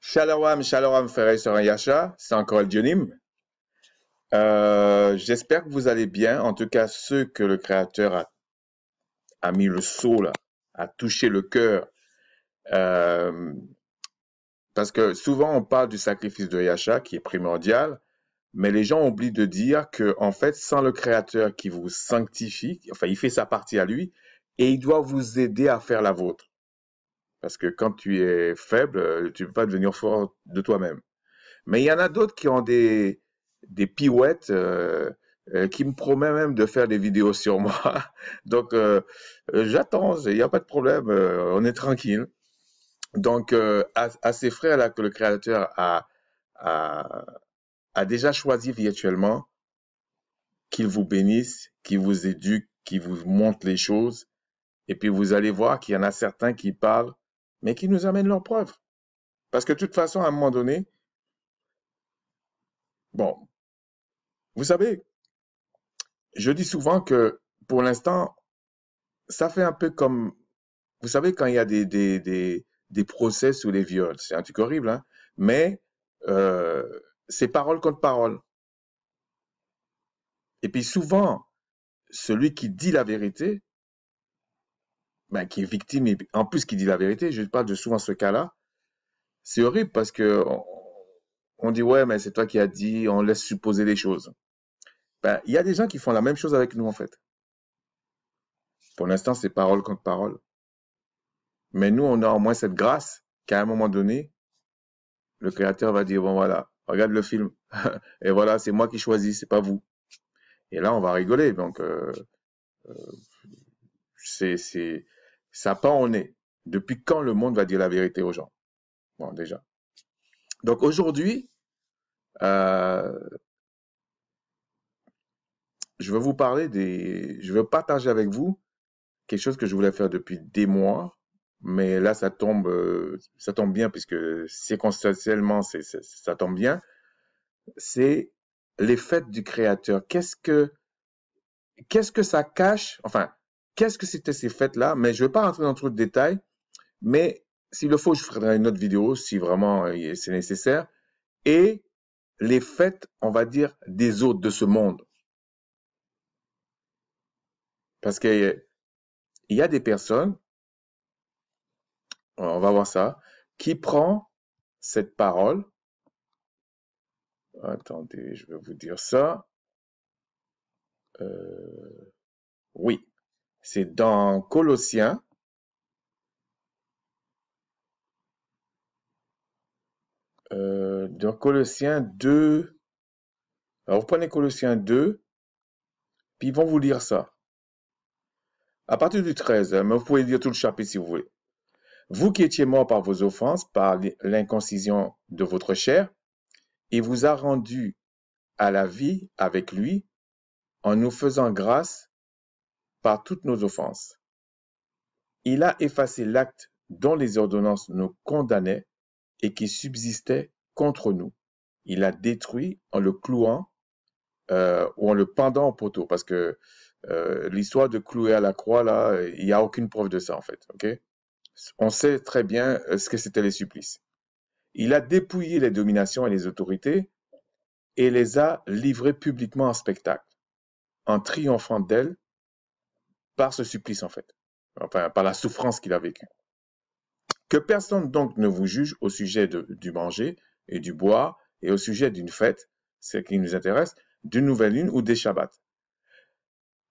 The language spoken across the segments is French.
Shalom, shalom, frères et Yasha, c'est encore le Euh, J'espère que vous allez bien, en tout cas ceux que le Créateur a, a mis le saut là, a touché le cœur. Euh, parce que souvent on parle du sacrifice de Yasha qui est primordial, mais les gens oublient de dire que en fait, sans le Créateur qui vous sanctifie, enfin il fait sa partie à lui, et il doit vous aider à faire la vôtre. Parce que quand tu es faible, euh, tu ne peux pas devenir fort de toi-même. Mais il y en a d'autres qui ont des, des pirouettes euh, euh qui me promettent même de faire des vidéos sur moi. Donc, euh, euh, j'attends, il n'y a pas de problème, on est tranquille. Donc, à, à, ces frères-là que le créateur a, a, a déjà choisi virtuellement, qu'ils vous bénisse, qu'il vous éduque, qu'il vous montre les choses. Et puis, vous allez voir qu'il y en a certains qui parlent mais qui nous amène leurs preuves. Parce que de toute façon, à un moment donné, bon, vous savez, je dis souvent que pour l'instant, ça fait un peu comme, vous savez, quand il y a des, des, des, des procès sous les viols, c'est un truc horrible, hein, mais euh, c'est parole contre parole. Et puis souvent, celui qui dit la vérité bah, qui est victime et en plus qui dit la vérité, je parle de souvent ce cas-là, c'est horrible parce que on, dit ouais mais c'est toi qui as dit, on laisse supposer des choses. Ben il y a des gens qui font la même chose avec nous en fait. Pour l'instant c'est parole contre parole, mais nous on a au moins cette grâce qu'à un moment donné le créateur va dire bon voilà regarde le film et voilà c'est moi qui choisis c'est pas vous et là on va rigoler donc euh, euh, c'est ça part on est Depuis quand le monde va dire la vérité aux gens Bon, déjà. Donc aujourd'hui, euh, je veux vous parler des... Je veux partager avec vous quelque chose que je voulais faire depuis des mois, mais là, ça tombe, euh, ça tombe bien, puisque circonstanciellement, ça tombe bien. C'est les fêtes du Créateur. Qu'est-ce que, qu'est-ce que ça cache Enfin, Qu'est-ce que c'était ces fêtes-là? Mais je ne vais pas rentrer dans trop de détails, mais s'il le faut, je ferai une autre vidéo si vraiment euh, c'est nécessaire. Et les fêtes, on va dire, des autres de ce monde. Parce qu'il y a des personnes, on va voir ça, qui prend cette parole. Attendez, je vais vous dire ça. Euh, oui. C'est dans Colossiens euh, dans Colossiens 2, alors vous prenez Colossiens 2, puis ils vont vous lire ça. À partir du 13, mais vous pouvez lire tout le chapitre si vous voulez. Vous qui étiez mort par vos offenses, par l'inconcision de votre chair, il vous a rendu à la vie avec lui en nous faisant grâce par toutes nos offenses. Il a effacé l'acte dont les ordonnances nous condamnaient et qui subsistait contre nous. Il a détruit en le clouant euh, ou en le pendant au poteau, parce que euh, l'histoire de clouer à la croix, là, il n'y a aucune preuve de ça, en fait. ok On sait très bien euh, ce que c'était les supplices. Il a dépouillé les dominations et les autorités et les a livrées publiquement en spectacle, en triomphant d'elles par ce supplice en fait, enfin par la souffrance qu'il a vécue. Que personne donc ne vous juge au sujet du manger et du boire et au sujet d'une fête, ce qui nous intéresse, d'une nouvelle lune ou des Shabbats.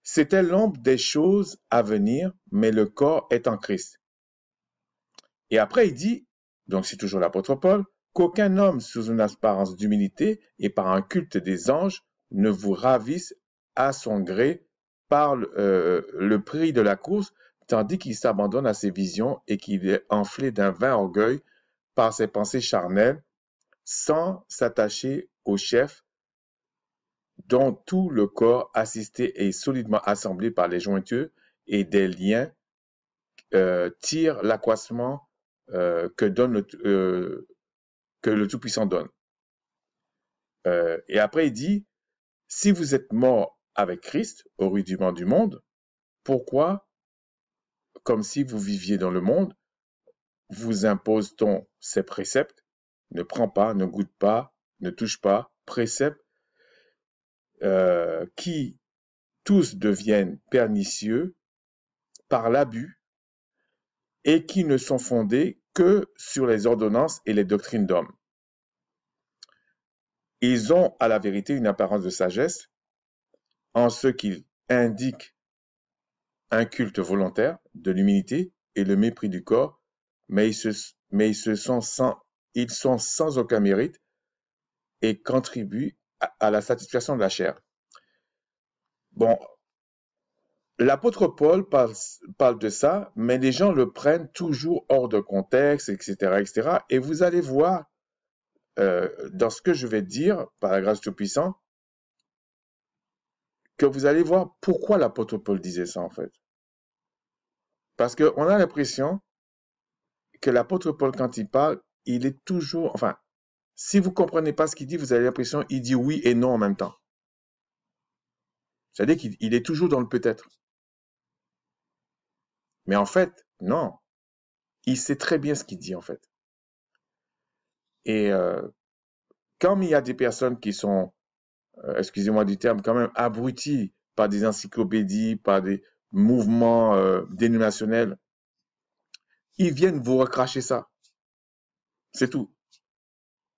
C'était l'ombre des choses à venir, mais le corps est en Christ. Et après, il dit, donc c'est toujours l'apôtre Paul, qu'aucun homme sous une apparence d'humilité et par un culte des anges ne vous ravisse à son gré par euh, le prix de la course, tandis qu'il s'abandonne à ses visions et qu'il est enflé d'un vain orgueil par ses pensées charnelles, sans s'attacher au chef dont tout le corps assisté est solidement assemblé par les jointures et des liens euh, tire l'accroissement euh, que donne le, euh, que le Tout-Puissant donne. et après, il dit, si vous êtes mort avec Christ au rudiment du monde, pourquoi, comme si vous viviez dans le monde, vous impose-t-on ces préceptes Ne prends pas, ne goûte pas, ne touche pas, préceptes euh, qui tous deviennent pernicieux par l'abus et qui ne sont fondés que sur les ordonnances et les doctrines d'hommes. Ils ont à la vérité une apparence de sagesse, en ce qu'il indique un culte volontaire de l'humilité et le mépris du corps, mais ils, sont, sans, aucun mérite et contribuent à, la satisfaction de la chair. Bon, l'apôtre Paul parle, de ça, mais les gens le prennent toujours hors de contexte, etc., etc. Et vous allez voir, euh, dans ce que je vais dire, par la grâce Tout-Puissant, que vous allez voir pourquoi l'apôtre Paul disait ça en fait. Parce qu'on a l'impression que l'apôtre Paul, quand il parle, il est toujours, enfin, si vous comprenez pas ce qu'il dit, vous avez l'impression qu'il dit oui et non en même temps. C'est-à-dire qu'il est toujours dans le peut-être. Mais en fait, non. Il sait très bien ce qu'il dit, en fait. Et euh, comme il y a des personnes qui sont euh, excusez-moi du terme, quand même abruti par des encyclopédies, par des mouvements euh, dénominationnels. Ils viennent vous recracher ça. C'est tout.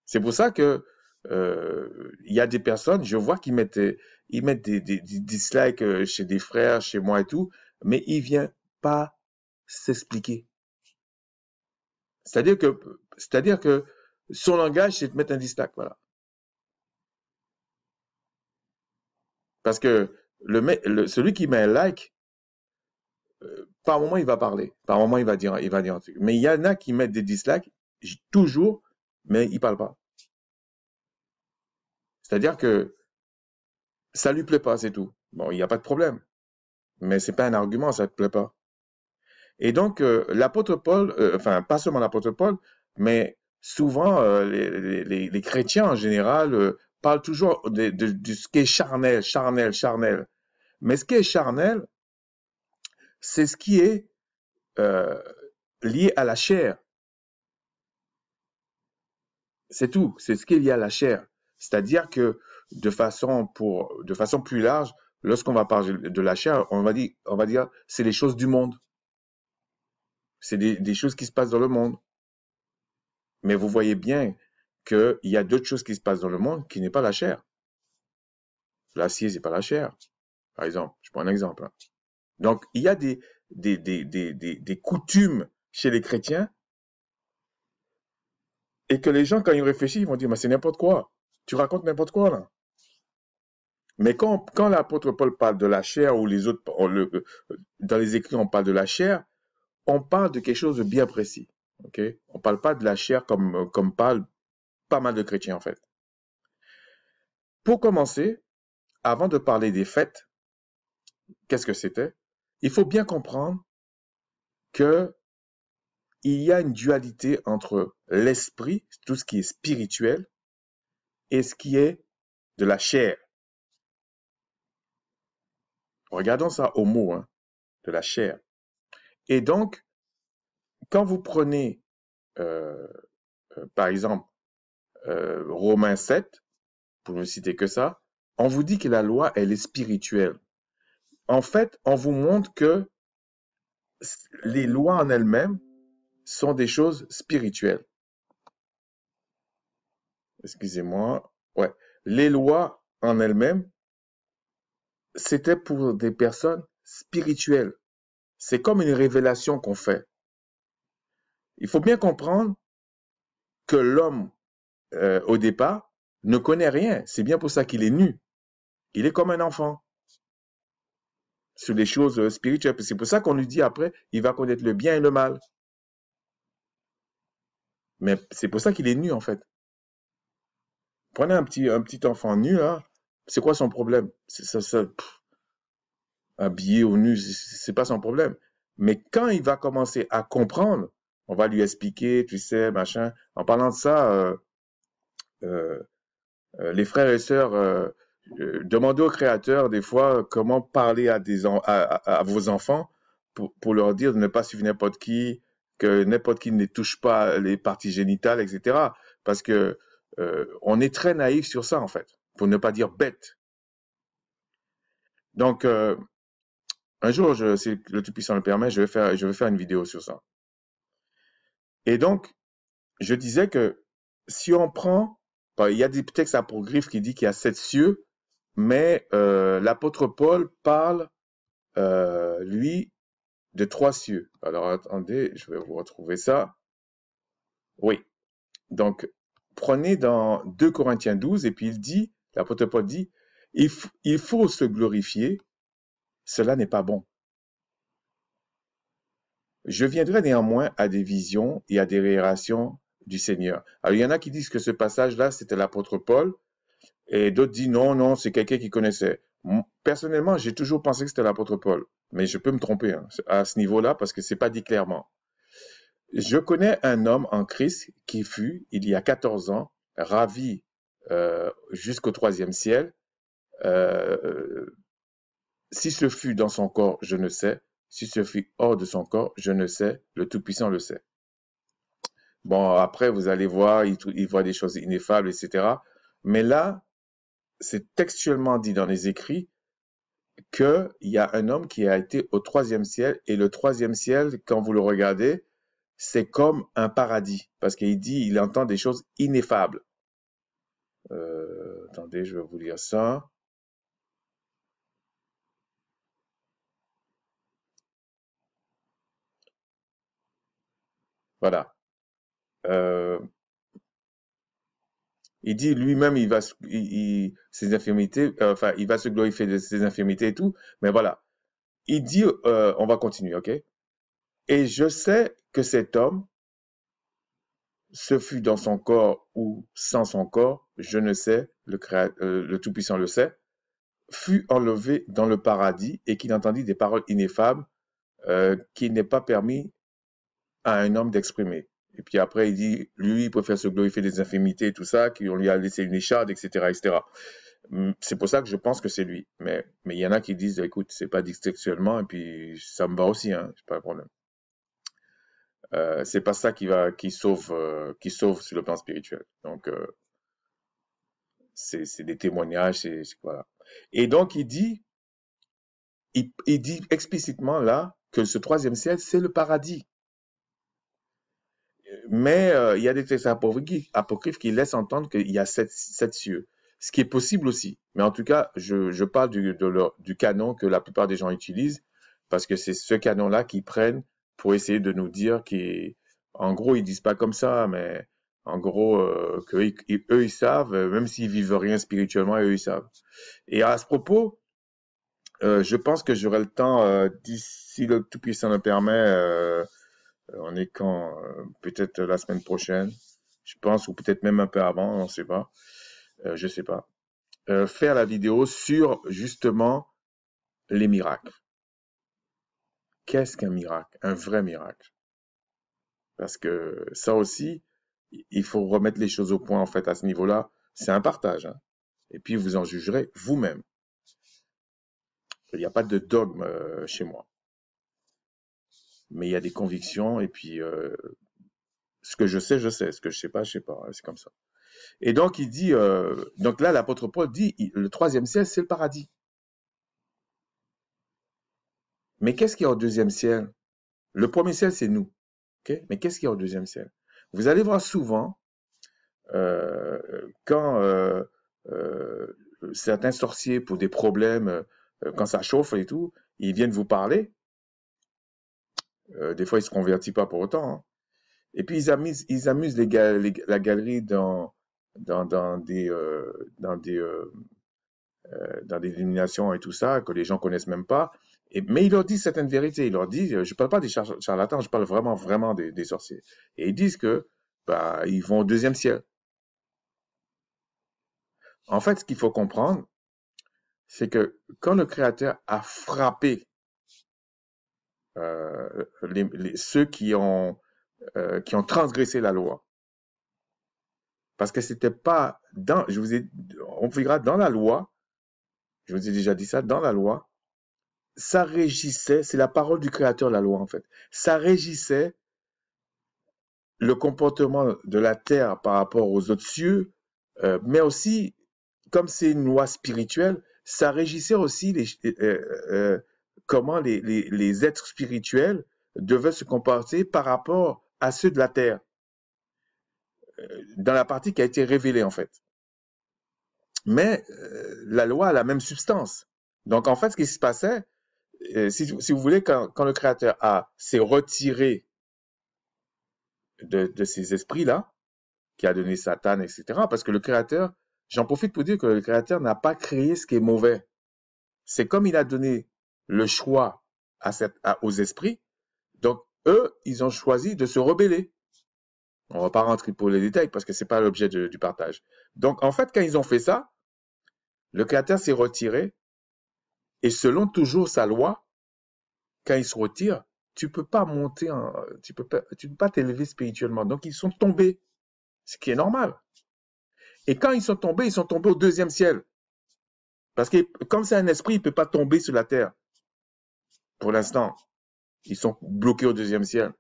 C'est pour ça que euh, il y a des personnes, je vois qu'ils mettent, ils mettent des, des, dislikes euh, chez des frères, chez moi et tout, mais ils viennent pas s'expliquer. C'est-à-dire que, c'est-à-dire que son langage, c'est de mettre un dislike, voilà. Parce que celui qui met un like, euh, par moment, il va parler. Par moment, il va dire, il va dire un truc. Mais il y en a qui mettent des dislikes toujours, mais ils ne parlent pas. C'est-à-dire que ça ne lui plaît pas, c'est tout. Bon, il n'y a pas de problème. Mais ce n'est pas un argument, ça ne te plaît pas. Et donc, euh, l'apôtre Paul, euh, enfin, pas seulement l'apôtre Paul, mais souvent, les, chrétiens en général parle toujours de, ce qui est charnel, charnel, charnel. Mais ce qui est charnel, c'est ce qui est euh, lié à la chair. C'est tout, c'est ce qui est lié à la chair. C'est-à-dire que de façon, pour, de façon plus large, lorsqu'on va parler de la chair, on va dire, on va dire c'est les choses du monde. C'est des choses qui se passent dans le monde. Mais vous voyez bien qu'il y a d'autres choses qui se passent dans le monde qui n'est pas la chair. L'acier, c'est pas la chair, par exemple. Je prends un exemple. Hein. Donc, il y a des, des, coutumes chez les chrétiens et que les gens, quand ils réfléchissent, ils vont dire, mais c'est n'importe quoi. Tu racontes n'importe quoi, là. Mais quand, l'apôtre Paul parle de la chair ou les autres, euh, dans les écrits, on parle de la chair, on parle de quelque chose de bien précis. ok On ne parle pas de la chair comme, euh, comme parle pas mal de chrétiens en fait. Pour commencer, avant de parler des fêtes, qu'est-ce que c'était Il faut bien comprendre que il y a une dualité entre l'esprit, tout ce qui est spirituel, et ce qui est de la chair. Regardons ça au mot, hein, de la chair. Et donc, quand vous prenez, euh, euh, par exemple, euh, Romains 7, pour ne citer que ça, on vous dit que la loi, elle est spirituelle. En fait, on vous montre que les lois en elles-mêmes sont des choses spirituelles. Excusez-moi. Ouais. Les lois en elles-mêmes, c'était pour des personnes spirituelles. C'est comme une révélation qu'on fait. Il faut bien comprendre que l'homme euh, au départ, ne connaît rien. C'est bien pour ça qu'il est nu. Il est comme un enfant sur les choses euh, spirituelles. C'est pour ça qu'on lui dit après, il va connaître le bien et le mal. Mais c'est pour ça qu'il est nu, en fait. Prenez un petit, un petit enfant nu, hein. C'est quoi son problème? Ça, ça, habillé ou nu, c'est pas son problème. Mais quand il va commencer à comprendre, on va lui expliquer, tu sais, machin. En parlant de ça, euh, euh, euh, les frères et sœurs, euh, demandez au Créateur des fois comment parler à, des, à, à, vos enfants pour, leur dire de ne pas suivre n'importe qui, que n'importe qui ne touche pas les parties génitales, etc. Parce que on est très naïf sur ça en fait, pour ne pas dire bête. Donc un jour, je, si le Tout-Puissant le permet, je vais faire, je vais faire une vidéo sur ça. Et donc, je disais que si on prend il y a des textes apogrifes qui dit qu'il y a sept cieux, mais euh, l'apôtre Paul parle, euh, lui, de trois cieux. Alors attendez, je vais vous retrouver ça. Oui. Donc, prenez dans 2 Corinthiens 12, et puis il dit, l'apôtre Paul dit, il, il faut se glorifier, cela n'est pas bon. Je viendrai néanmoins à des visions et à des révélations du Seigneur. Alors il y en a qui disent que ce passage-là, c'était l'apôtre Paul, et d'autres disent non, non, c'est quelqu'un qui connaissait. Personnellement, j'ai toujours pensé que c'était l'apôtre Paul, mais je peux me tromper hein, à ce niveau-là parce que c'est pas dit clairement. Je connais un homme en Christ qui fut, il y a 14 ans, ravi euh, jusqu'au troisième ciel. Euh, si ce fut dans son corps, je ne sais. Si ce fut hors de son corps, je ne sais. Le Tout-Puissant le sait. Bon, après, vous allez voir, il, voit des choses ineffables, etc. Mais là, c'est textuellement dit dans les écrits qu'il y a un homme qui a été au troisième ciel, et le troisième ciel, quand vous le regardez, c'est comme un paradis, parce qu'il dit, il entend des choses ineffables. Euh, attendez, je vais vous lire ça. Voilà. Euh, il dit lui-même, il va, ses infirmités, euh, enfin, il va se glorifier de ses infirmités et tout. Mais voilà, il dit, euh, on va continuer, ok Et je sais que cet homme, ce fut dans son corps ou sans son corps, je ne sais, le, le Tout-Puissant le sait, fut enlevé dans le paradis et qu'il entendit des paroles ineffables qu'il n'est pas permis à un homme d'exprimer. Et puis après, il dit, lui, il préfère se glorifier des infirmités et tout ça, qu'on lui a laissé une écharde, etc., etc. Hum, c'est pour ça que je pense que c'est lui. Mais mais il y en a qui disent, écoute, c'est pas sexuellement et puis ça me va aussi, hein, c'est pas un problème. Euh, c'est pas ça qui va qui sauve euh, qui sauve sur le plan spirituel. Donc euh, c'est des témoignages, c'est voilà. Et donc il dit il dit explicitement là que ce troisième ciel c'est le paradis. Mais euh, il y a des textes apocryphes qui, laissent entendre qu'il y a sept, sept, cieux, ce qui est possible aussi. Mais en tout cas, je, je parle du, du canon que la plupart des gens utilisent, parce que c'est ce canon-là qu'ils prennent pour essayer de nous dire qu'en gros, ils disent pas comme ça, mais en gros, euh, que eux, ils savent, euh, même s'ils vivent rien spirituellement, eux, ils savent. Et à ce propos, euh, je pense que j'aurai le temps, euh, d'ici le Tout-Puissant le permet, euh, euh, on est quand euh, Peut-être la semaine prochaine, je pense, ou peut-être même un peu avant, on ne sait pas. Euh, je ne sais pas. faire la vidéo sur justement les miracles. Qu'est-ce qu'un miracle Un vrai miracle. Parce que ça aussi, il faut remettre les choses au point en fait à ce niveau-là. C'est un partage. Hein. Et puis vous en jugerez vous-même. Il n'y a pas de dogme chez moi mais il y a des convictions et puis euh, ce que je sais, je sais, ce que je sais pas, je sais pas, c'est comme ça. Et donc il dit, euh, donc là l'apôtre Paul dit, le troisième ciel c'est le paradis. Mais qu'est-ce qu'il y a au deuxième ciel Le premier ciel c'est nous, ok Mais qu'est-ce qu'il y a au deuxième ciel Vous allez voir souvent euh, quand certains sorciers pour des problèmes, quand ça chauffe et tout, ils viennent vous parler, euh, des fois, ils se convertissent pas pour autant. Hein. Et puis, ils amusent, ils amusent les la galerie dans, dans, dans des, euh, dans des, euh, euh, dans des illuminations et tout ça, que les gens connaissent même pas. Et, mais ils leur disent certaines vérités. Ils leur disent, je parle pas des charlatans, je parle vraiment, vraiment des, des, sorciers. Et ils disent que, bah, ils vont au deuxième ciel. En fait, ce qu'il faut comprendre, c'est que quand le Créateur a frappé euh, ceux qui ont, euh, qui ont transgressé la loi. Parce que c'était pas dans, je vous ai, on verra dans la loi, je vous ai déjà dit ça, dans la loi, ça régissait, c'est la parole du Créateur, la loi en fait, ça régissait le comportement de la terre par rapport aux autres cieux, euh, mais aussi, comme c'est une loi spirituelle, ça régissait aussi les, comment les, les, êtres spirituels devaient se comporter par rapport à ceux de la terre, euh, dans la partie qui a été révélée en fait. Mais euh, la loi a la même substance. Donc en fait, ce qui se passait, euh, si, si, vous voulez, quand, quand le Créateur a s'est retiré de, de ces esprits-là, qui a donné Satan, etc., parce que le Créateur, j'en profite pour dire que le Créateur n'a pas créé ce qui est mauvais. C'est comme il a donné le choix à cette, aux esprits. Donc, eux, ils ont choisi de se rebeller. On va pas rentrer pour les détails parce que c'est pas l'objet du partage. Donc, en fait, quand ils ont fait ça, le créateur s'est retiré et selon toujours sa loi, quand il se retire, tu peux pas monter, en, tu peux tu peux pas t'élever spirituellement. Donc, ils sont tombés, ce qui est normal. Et quand ils sont tombés, ils sont tombés au deuxième ciel. Parce que comme c'est un esprit, il peut pas tomber sur la terre pour l'instant, ils sont bloqués au deuxième ciel.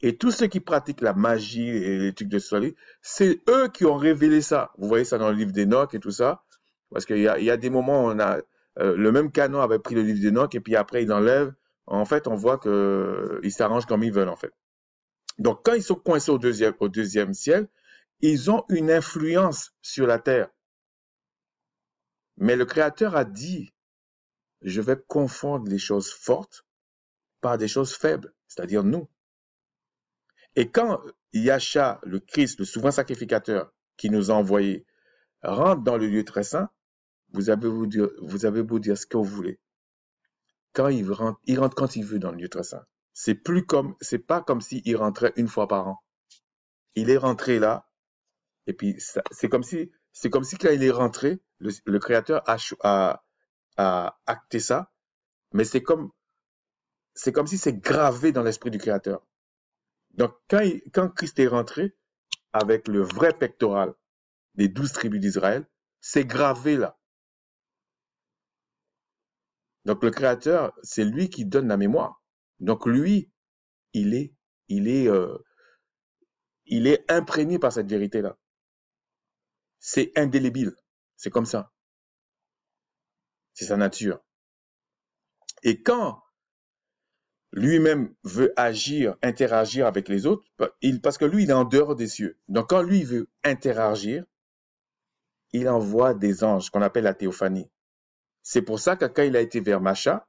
Et tous ceux qui pratiquent la magie et les trucs de soleil, c'est eux qui ont révélé ça. Vous voyez ça dans le livre d'Enoch et tout ça. Parce qu'il y, a, des moments où on a, euh, le même canon avait pris le livre d'Enoch et puis après il enlève. En fait, on voit qu'ils s'arrangent comme ils veulent, en fait. Donc, quand ils sont coincés au au deuxième ciel, ils ont une influence sur la terre. Mais le Créateur a dit je vais confondre les choses fortes par des choses faibles, c'est-à-dire nous. Et quand Yasha, le Christ, le souverain sacrificateur qui nous a envoyés, rentre dans le lieu très saint, vous avez beau dire, ce que vous voulez. Quand il rentre, il rentre quand il veut dans le lieu très saint. C'est plus comme, c'est pas comme s'il rentrait une fois par an. Il est rentré là, et puis c'est comme si, c'est comme si là il est rentré, le, Créateur a, à acter ça, mais c'est comme, c'est comme si c'est gravé dans l'esprit du Créateur. Donc, quand, quand Christ est rentré avec le vrai pectoral des douze tribus d'Israël, c'est gravé là. Donc, le Créateur, c'est lui qui donne la mémoire. Donc, lui, il est, il est, euh, il est imprégné par cette vérité là. C'est indélébile. C'est comme ça. C'est sa nature. Et quand lui-même veut agir, interagir avec les autres, bah, parce que lui, il est en dehors des cieux. Donc quand lui veut interagir, il envoie des anges, qu'on appelle la théophanie. C'est pour ça que quand il a été vers Macha,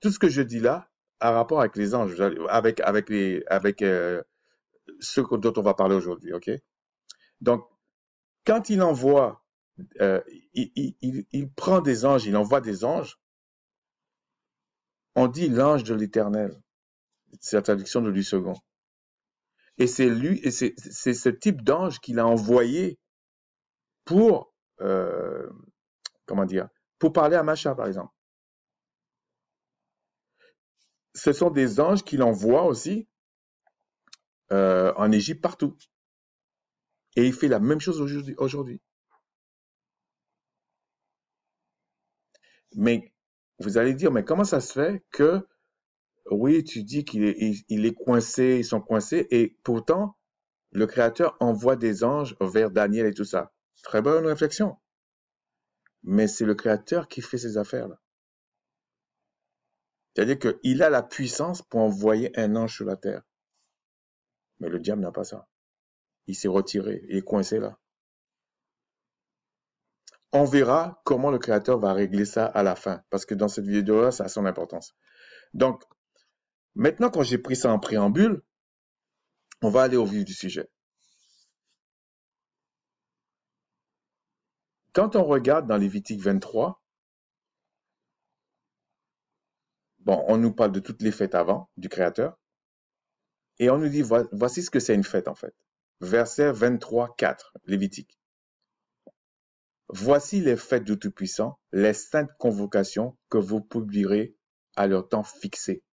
tout ce que je dis là a rapport avec les anges, avec, avec, les, avec euh, ceux dont on va parler aujourd'hui. ok Donc, quand il envoie euh, il, prend des anges, il envoie des anges. On dit l'ange de l'éternel. C'est la traduction de lui second. Et c'est lui, et c'est ce type d'ange qu'il a envoyé pour, euh, comment dire, pour parler à Macha, par exemple. Ce sont des anges qu'il envoie aussi euh, en Égypte partout. Et il fait la même chose aujourd'hui. Mais vous allez dire, mais comment ça se fait que, oui, tu dis qu'il est, il, est coincé, ils sont coincés, et pourtant, le Créateur envoie des anges vers Daniel et tout ça. Très bonne réflexion. Mais c'est le Créateur qui fait ces affaires-là. C'est-à-dire qu'il a la puissance pour envoyer un ange sur la terre. Mais le diable n'a pas ça. Il s'est retiré, il est coincé là. On verra comment le créateur va régler ça à la fin, parce que dans cette vidéo-là, ça a son importance. Donc, maintenant, quand j'ai pris ça en préambule, on va aller au vif du sujet. Quand on regarde dans Lévitique 23, bon, on nous parle de toutes les fêtes avant du Créateur, et on nous dit, voici ce que c'est une fête en fait. Verset 23, 4, Lévitique. Voici les fêtes du Tout-Puissant, les saintes convocations que vous publierez à leur temps fixé.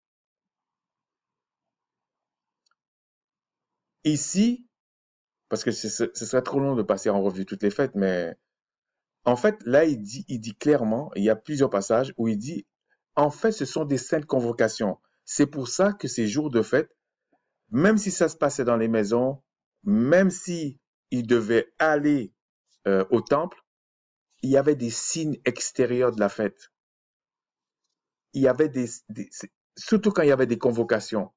Ici, parce que ce, serait trop long de passer en revue toutes les fêtes, mais en fait, là, il dit, il dit clairement, il y a plusieurs passages où il dit, en fait, ce sont des saintes convocations. C'est pour ça que ces jours de fête, même si ça se passait dans les maisons, même si il devait aller euh, au temple, il y avait des signes extérieurs de la fête. Il y avait des, surtout quand il y avait des convocations,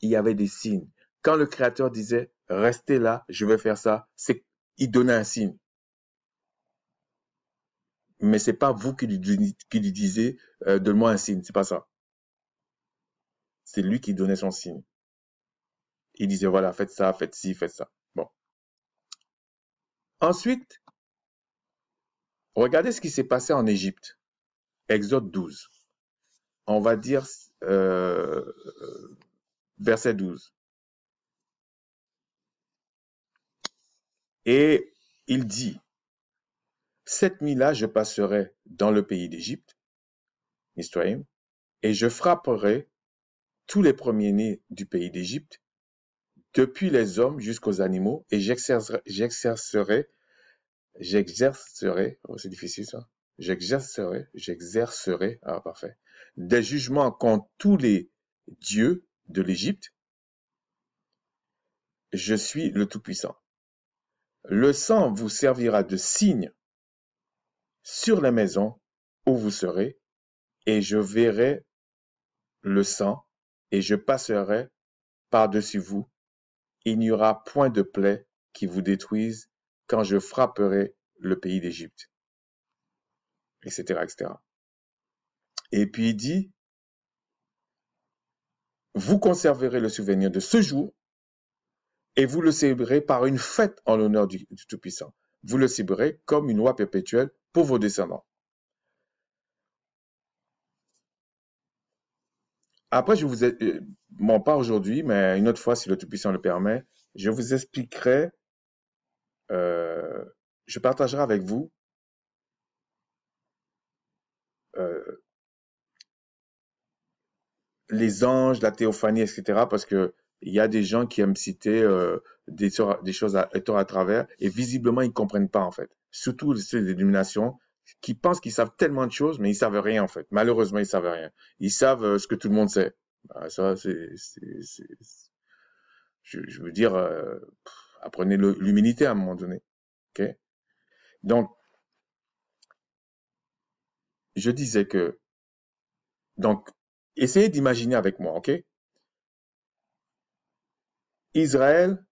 il y avait des signes. Quand le Créateur disait, restez là, je vais faire ça, c'est, il donnait un signe. Mais c'est pas vous qui lui, qui lui disiez, euh, donne-moi un signe, c'est pas ça. C'est lui qui donnait son signe. Il disait, voilà, faites ça, faites ci, faites ça. Bon. Ensuite, Regardez ce qui s'est passé en Égypte. Exode 12. On va dire euh, verset 12. Et il dit, cette nuit-là, je passerai dans le pays d'Égypte, et je frapperai tous les premiers-nés du pays d'Égypte, depuis les hommes jusqu'aux animaux, et j'exercerai j'exercerai, oh, c'est difficile ça, j'exercerai, j'exercerai, ah parfait, des jugements contre tous les dieux de l'Égypte. Je suis le Tout-Puissant. Le sang vous servira de signe sur la maison où vous serez, et je verrai le sang, et je passerai par-dessus vous. Il n'y aura point de plaie qui vous détruise, quand je frapperai le pays d'Égypte. Etc., etc. Et puis il dit, vous conserverez le souvenir de ce jour et vous le célébrerez par une fête en l'honneur du, Tout-Puissant. Vous le célébrerez comme une loi perpétuelle pour vos descendants. Après, je vous ai, euh, pas aujourd'hui, mais une autre fois, si le Tout-Puissant le permet, je vous expliquerai euh, je partagerai avec vous euh, les anges, la théophanie, etc. Parce que il y a des gens qui aiment citer euh, des, choses à, à travers et visiblement ils comprennent pas en fait. Surtout ces illuminations qui pensent qu'ils savent tellement de choses mais ils savent rien en fait. Malheureusement ils savent rien. Ils savent ce que tout le monde sait. Bah, ça c'est, je, veux dire, apprenez l'humilité à un moment donné. Ok? Donc, je disais que, donc, essayez d'imaginer avec moi, ok Israël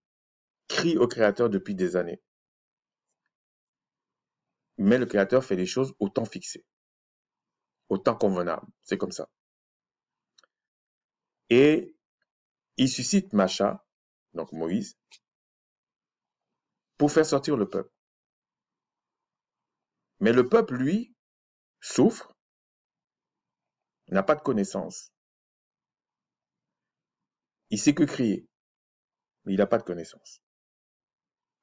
crie au Créateur depuis des années. Mais le Créateur fait les choses au temps fixé, au temps convenable. C'est comme ça. Et il suscite Macha, donc Moïse, pour faire sortir le peuple. Mais le peuple, lui, souffre, n'a pas de connaissance. Il sait que crier, mais il n'a pas de connaissance.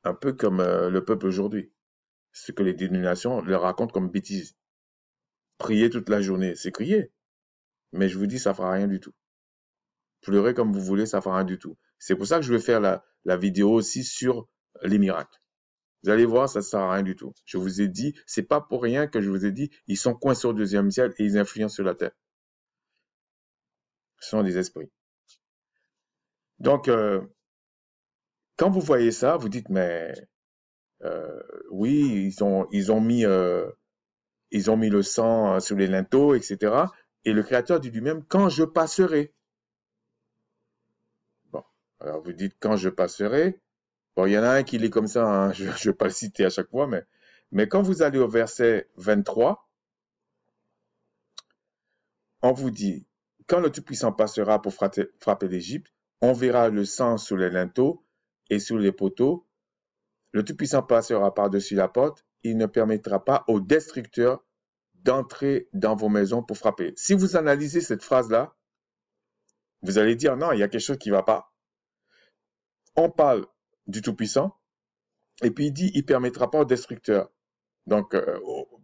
Un peu comme euh, le peuple aujourd'hui. Ce que les dénominations leur racontent comme bêtises. Prier toute la journée, c'est crier. Mais je vous dis, ça fera rien du tout. Pleurez comme vous voulez, ça fera rien du tout. C'est pour ça que je vais faire la vidéo aussi sur les miracles. Vous allez voir, ça ne sert à rien du tout. Je vous ai dit, c'est pas pour rien que je vous ai dit, ils sont coincés au deuxième ciel et ils influencent sur la terre. Ce sont des esprits. Donc, euh, quand vous voyez ça, vous dites, mais euh, oui, ils ont, ils ont mis, euh, ils ont mis le sang sur les linteaux, etc. Et le Créateur dit lui-même, quand je passerai. Bon, alors vous dites, quand je passerai, Bon, il y en a un qui lit comme ça, hein. je ne vais pas le citer à chaque fois, mais, mais quand vous allez au verset 23, on vous dit, quand le Tout-Puissant passera pour frapper, frapper l'Égypte, on verra le sang sur les linteaux et sur les poteaux. Le Tout-Puissant passera par-dessus la porte. Il ne permettra pas aux destructeurs d'entrer dans vos maisons pour frapper. Si vous analysez cette phrase-là, vous allez dire non, il y a quelque chose qui ne va pas. On parle du Tout-Puissant. Et puis il dit, il permettra pas euh, au destructeur. Donc,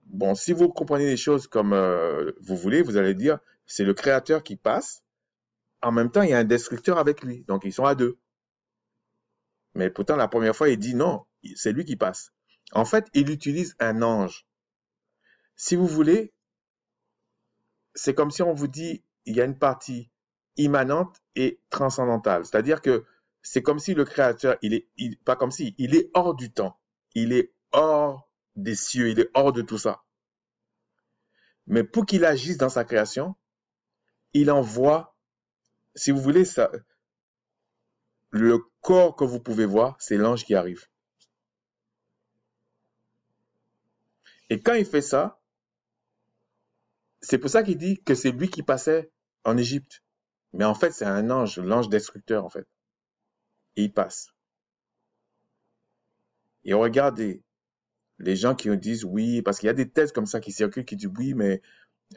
bon, si vous comprenez les choses comme euh, vous voulez, vous allez dire, c'est le créateur qui passe. En même temps, il y a un destructeur avec lui. Donc, ils sont à deux. Mais pourtant, la première fois, il dit non, c'est lui qui passe. En fait, il utilise un ange. Si vous voulez, c'est comme si on vous dit, il y a une partie immanente et transcendantale. C'est-à-dire que c'est comme si le créateur, il est, pas comme si, il est hors du temps. Il est hors des cieux. Il est hors de tout ça. Mais pour qu'il agisse dans sa création, il envoie, si vous voulez, ça, le corps que vous pouvez voir, c'est l'ange qui arrive. Et quand il fait ça, c'est pour ça qu'il dit que c'est lui qui passait en Égypte. Mais en fait, c'est un ange, l'ange destructeur, en fait et ils passent. Et regardez les gens qui disent oui, parce qu'il y a des thèses comme ça qui circulent qui disent oui, mais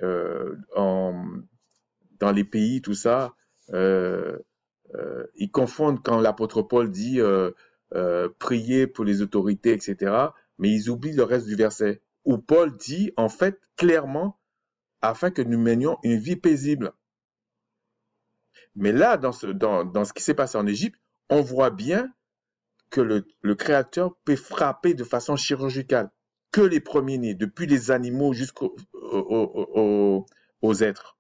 euh, dans les pays, tout ça, euh, euh, ils confondent quand l'apôtre Paul dit prier pour les autorités, etc., mais ils oublient le reste du verset, où Paul dit en fait clairement, afin que nous menions une vie paisible. Mais là, dans ce, dans, dans ce qui s'est passé en Égypte, on voit bien que le, créateur peut frapper de façon chirurgicale que les premiers-nés, depuis les animaux jusqu'aux euh, êtres.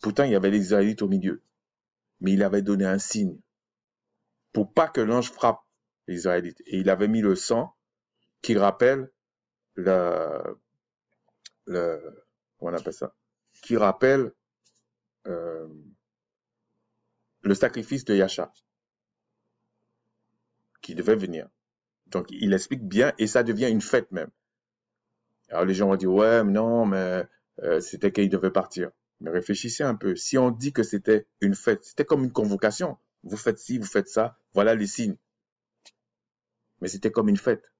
Pourtant, il y avait les Israélites au milieu. Mais il avait donné un signe pour pas que l'ange frappe les Israélites. Et il avait mis le sang qui rappelle le, le on appelle ça, qui rappelle euh, le sacrifice de Yacha qui devait venir. Donc il explique bien et ça devient une fête même. Alors les gens vont dire ouais mais non mais euh, c'était qu'il devait partir. Mais réfléchissez un peu. Si on dit que c'était une fête, c'était comme une convocation. Vous faites ci, vous faites ça, voilà les signes. Mais c'était comme une fête.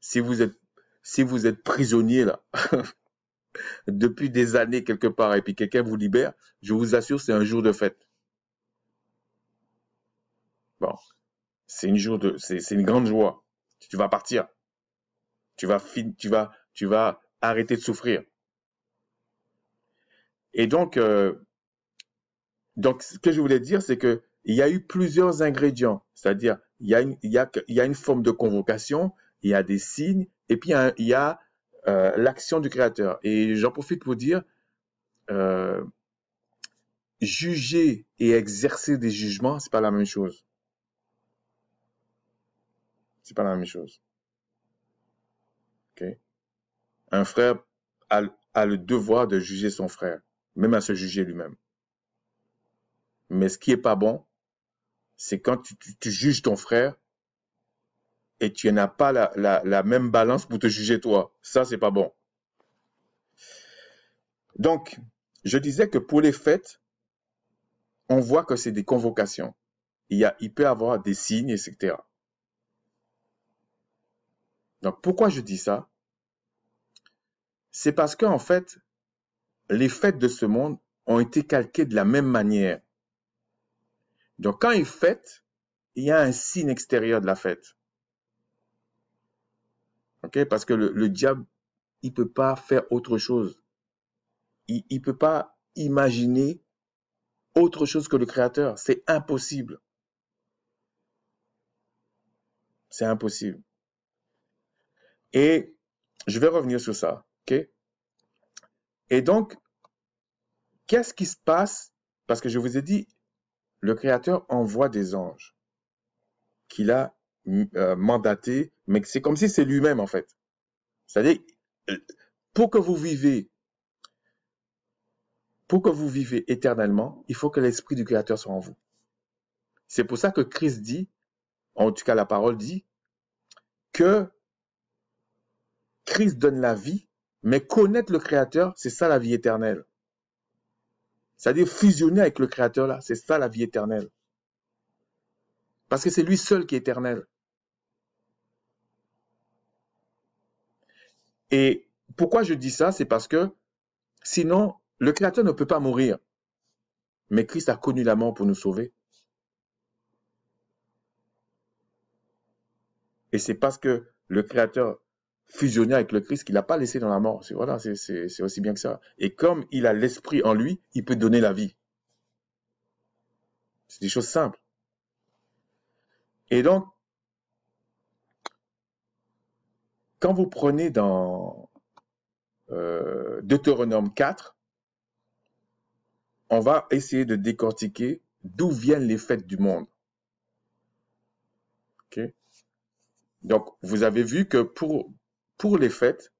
Si vous êtes, si vous êtes prisonnier là, depuis des années quelque part, et puis quelqu'un vous libère, je vous assure, c'est un jour de fête. Bon, c'est une, jour de, c'est, une grande joie. Tu vas partir. Tu vas, tu vas, tu vas arrêter de souffrir. Et donc, euh, donc ce que je voulais dire, c'est que il y a eu plusieurs ingrédients, c'est-à-dire il y, a une, il, y a, il y a une forme de convocation, il y a des signes, et puis hein, il y a, euh, l'action du Créateur. Et j'en profite pour dire, euh, juger et exercer des jugements, c'est pas la même chose. C'est pas la même chose. Un frère a, le devoir de juger son frère, même à se juger lui-même. Mais ce qui est pas bon, c'est quand tu, juges ton frère et tu n'as pas la, la, même balance pour te juger toi. Ça, c'est pas bon. Donc, je disais que pour les fêtes, on voit que c'est des convocations. Il, y a, il peut y avoir des signes, etc. Donc pourquoi je dis ça C'est parce qu'en fait, les fêtes de ce monde ont été calquées de la même manière. Donc quand il fête, il y a un signe extérieur de la fête. ok Parce que le, diable, il peut pas faire autre chose. Il ne peut pas imaginer autre chose que le Créateur. C'est impossible. C'est impossible. Et je vais revenir sur ça. ok Et donc, qu'est-ce qui se passe? Parce que je vous ai dit, le Créateur envoie des anges qu'il a euh, mandaté, mandatés, mais c'est comme si c'est lui-même en fait. C'est-à-dire, pour que vous vivez, pour que vous vivez éternellement, il faut que l'Esprit du Créateur soit en vous. C'est pour ça que Christ dit, en tout cas la parole dit, que Christ donne la vie, mais connaître le Créateur, c'est ça la vie éternelle. C'est-à-dire fusionner avec le Créateur, là, c'est ça la vie éternelle. Parce que c'est lui seul qui est éternel. Et pourquoi je dis ça, c'est parce que sinon, le Créateur ne peut pas mourir. Mais Christ a connu la mort pour nous sauver. Et c'est parce que le Créateur fusionné avec le Christ, qu'il n'a pas laissé dans la mort. C'est, voilà, c'est, aussi bien que ça. Et comme il a l'esprit en lui, il peut donner la vie. C'est des choses simples. Et donc, quand vous prenez dans euh, Deutéronome 4, on va essayer de décortiquer d'où viennent les fêtes du monde. Ok? Donc, vous avez vu que pour, pour les fêtes,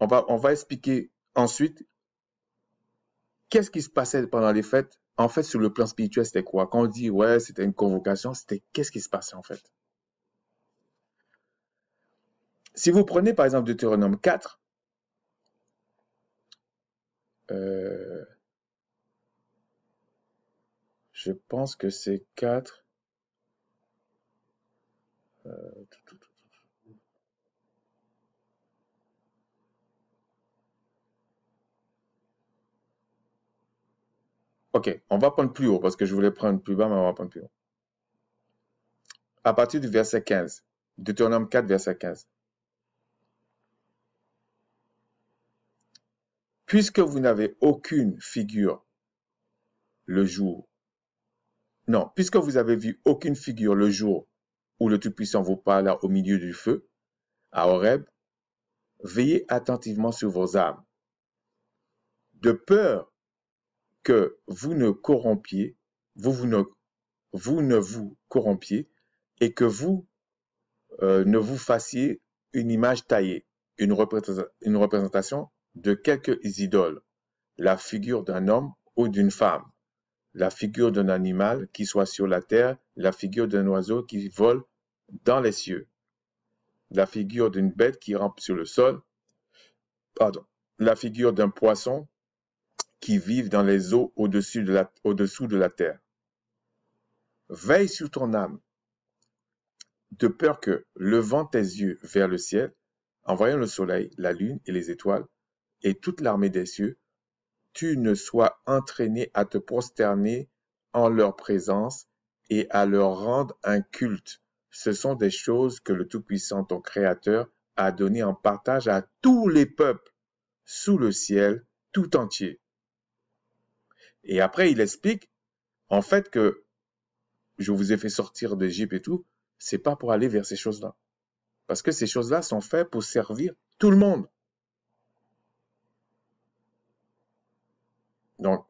on va, on va expliquer ensuite qu'est-ce qui se passait pendant les fêtes. En fait, sur le plan spirituel, c'était quoi Quand on dit, ouais, c'était une convocation, c'était qu'est-ce qui se passait en fait Si vous prenez par exemple Deutéronome 4, euh, je pense que c'est 4. OK, on va prendre plus haut parce que je voulais prendre plus bas, mais on va prendre plus haut. À partir du verset 15, Deutéronome 4, verset 15. Puisque vous n'avez aucune figure le jour, non, puisque vous avez vu aucune figure le jour où le Tout-Puissant vous parle au milieu du feu, à Horeb, veillez attentivement sur vos âmes, de peur que vous ne corrompiez, vous, vous, ne, vous corrompiez et que vous euh, ne vous fassiez une image taillée, une, une représentation de quelques idoles, la figure d'un homme ou d'une femme, la figure d'un animal qui soit sur la terre, la figure d'un oiseau qui vole dans les cieux, la figure d'une bête qui rampe sur le sol, pardon, la figure d'un poisson qui vivent dans les eaux au-dessus de au-dessous de la terre. Veille sur ton âme, de peur que, levant tes yeux vers le ciel, en voyant le soleil, la lune et les étoiles, et toute l'armée des cieux, tu ne sois entraîné à te prosterner en leur présence et à leur rendre un culte. Ce sont des choses que le Tout-Puissant, ton Créateur, a données en partage à tous les peuples sous le ciel tout entier. Et après, il explique, en fait, que je vous ai fait sortir d'Égypte et tout, c'est pas pour aller vers ces choses-là. Parce que ces choses-là sont faites pour servir tout le monde. Donc,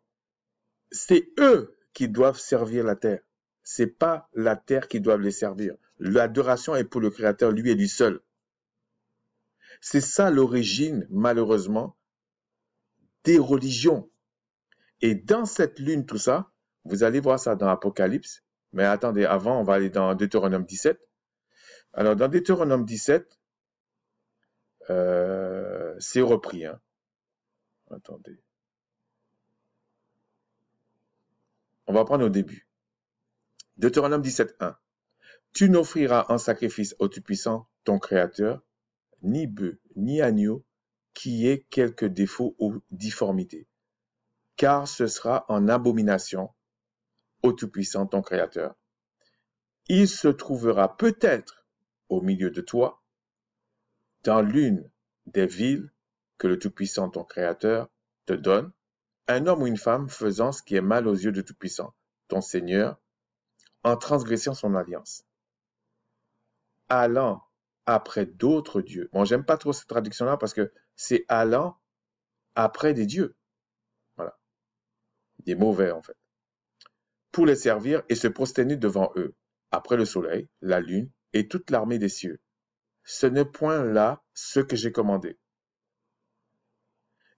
c'est eux qui doivent servir la terre. C'est pas la terre qui doit les servir. L'adoration est pour le Créateur, lui et lui seul. C'est ça l'origine, malheureusement, des religions. Et dans cette lune, tout ça, vous allez voir ça dans Apocalypse. Mais attendez, avant, on va aller dans Deutéronome 17. Alors, dans Deutéronome 17, euh, c'est repris. Hein. Attendez. On va prendre au début. Deutéronome 17, 1. Tu n'offriras en sacrifice au Tout-Puissant, ton Créateur, ni bœuf, ni agneau, qui ait quelque défaut ou difformité car ce sera en abomination au Tout-Puissant ton Créateur. Il se trouvera peut-être au milieu de toi, dans l'une des villes que le Tout-Puissant ton Créateur te donne, un homme ou une femme faisant ce qui est mal aux yeux du Tout-Puissant, ton Seigneur, en transgressant son alliance, allant après d'autres dieux. Bon, j'aime pas trop cette traduction-là parce que c'est allant après des dieux des mauvais en fait, pour les servir et se prosterner devant eux, après le soleil, la lune et toute l'armée des cieux. Ce n'est point là ce que j'ai commandé.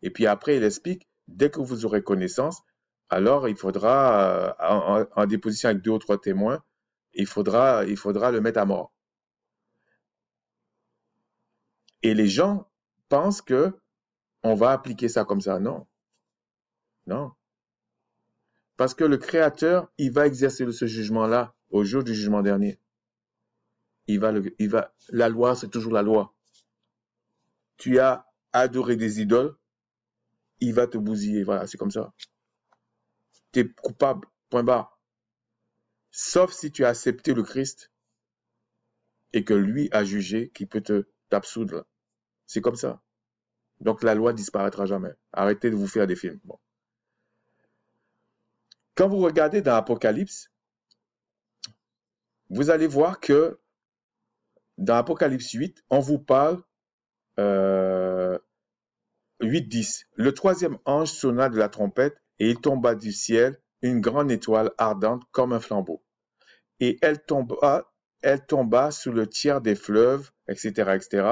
Et puis après, il explique, dès que vous aurez connaissance, alors il faudra, euh, en, déposition avec deux ou trois témoins, il faudra, il faudra le mettre à mort. Et les gens pensent que on va appliquer ça comme ça. Non. Non. Parce que le Créateur, il va exercer ce jugement-là au jour du jugement dernier. Il va, il va, la loi, c'est toujours la loi. Tu as adoré des idoles, il va te bousiller. Voilà, c'est comme ça. Tu es coupable, point barre. Sauf si tu as accepté le Christ et que lui a jugé qui peut te t'absoudre. C'est comme ça. Donc la loi disparaîtra jamais. Arrêtez de vous faire des films. Bon. Quand vous regardez dans Apocalypse, vous allez voir que dans Apocalypse 8, on vous parle 8-10. Euh, le troisième ange sonna de la trompette et il tomba du ciel une grande étoile ardente comme un flambeau. Et elle tomba, elle tomba sous le tiers des fleuves, etc., etc.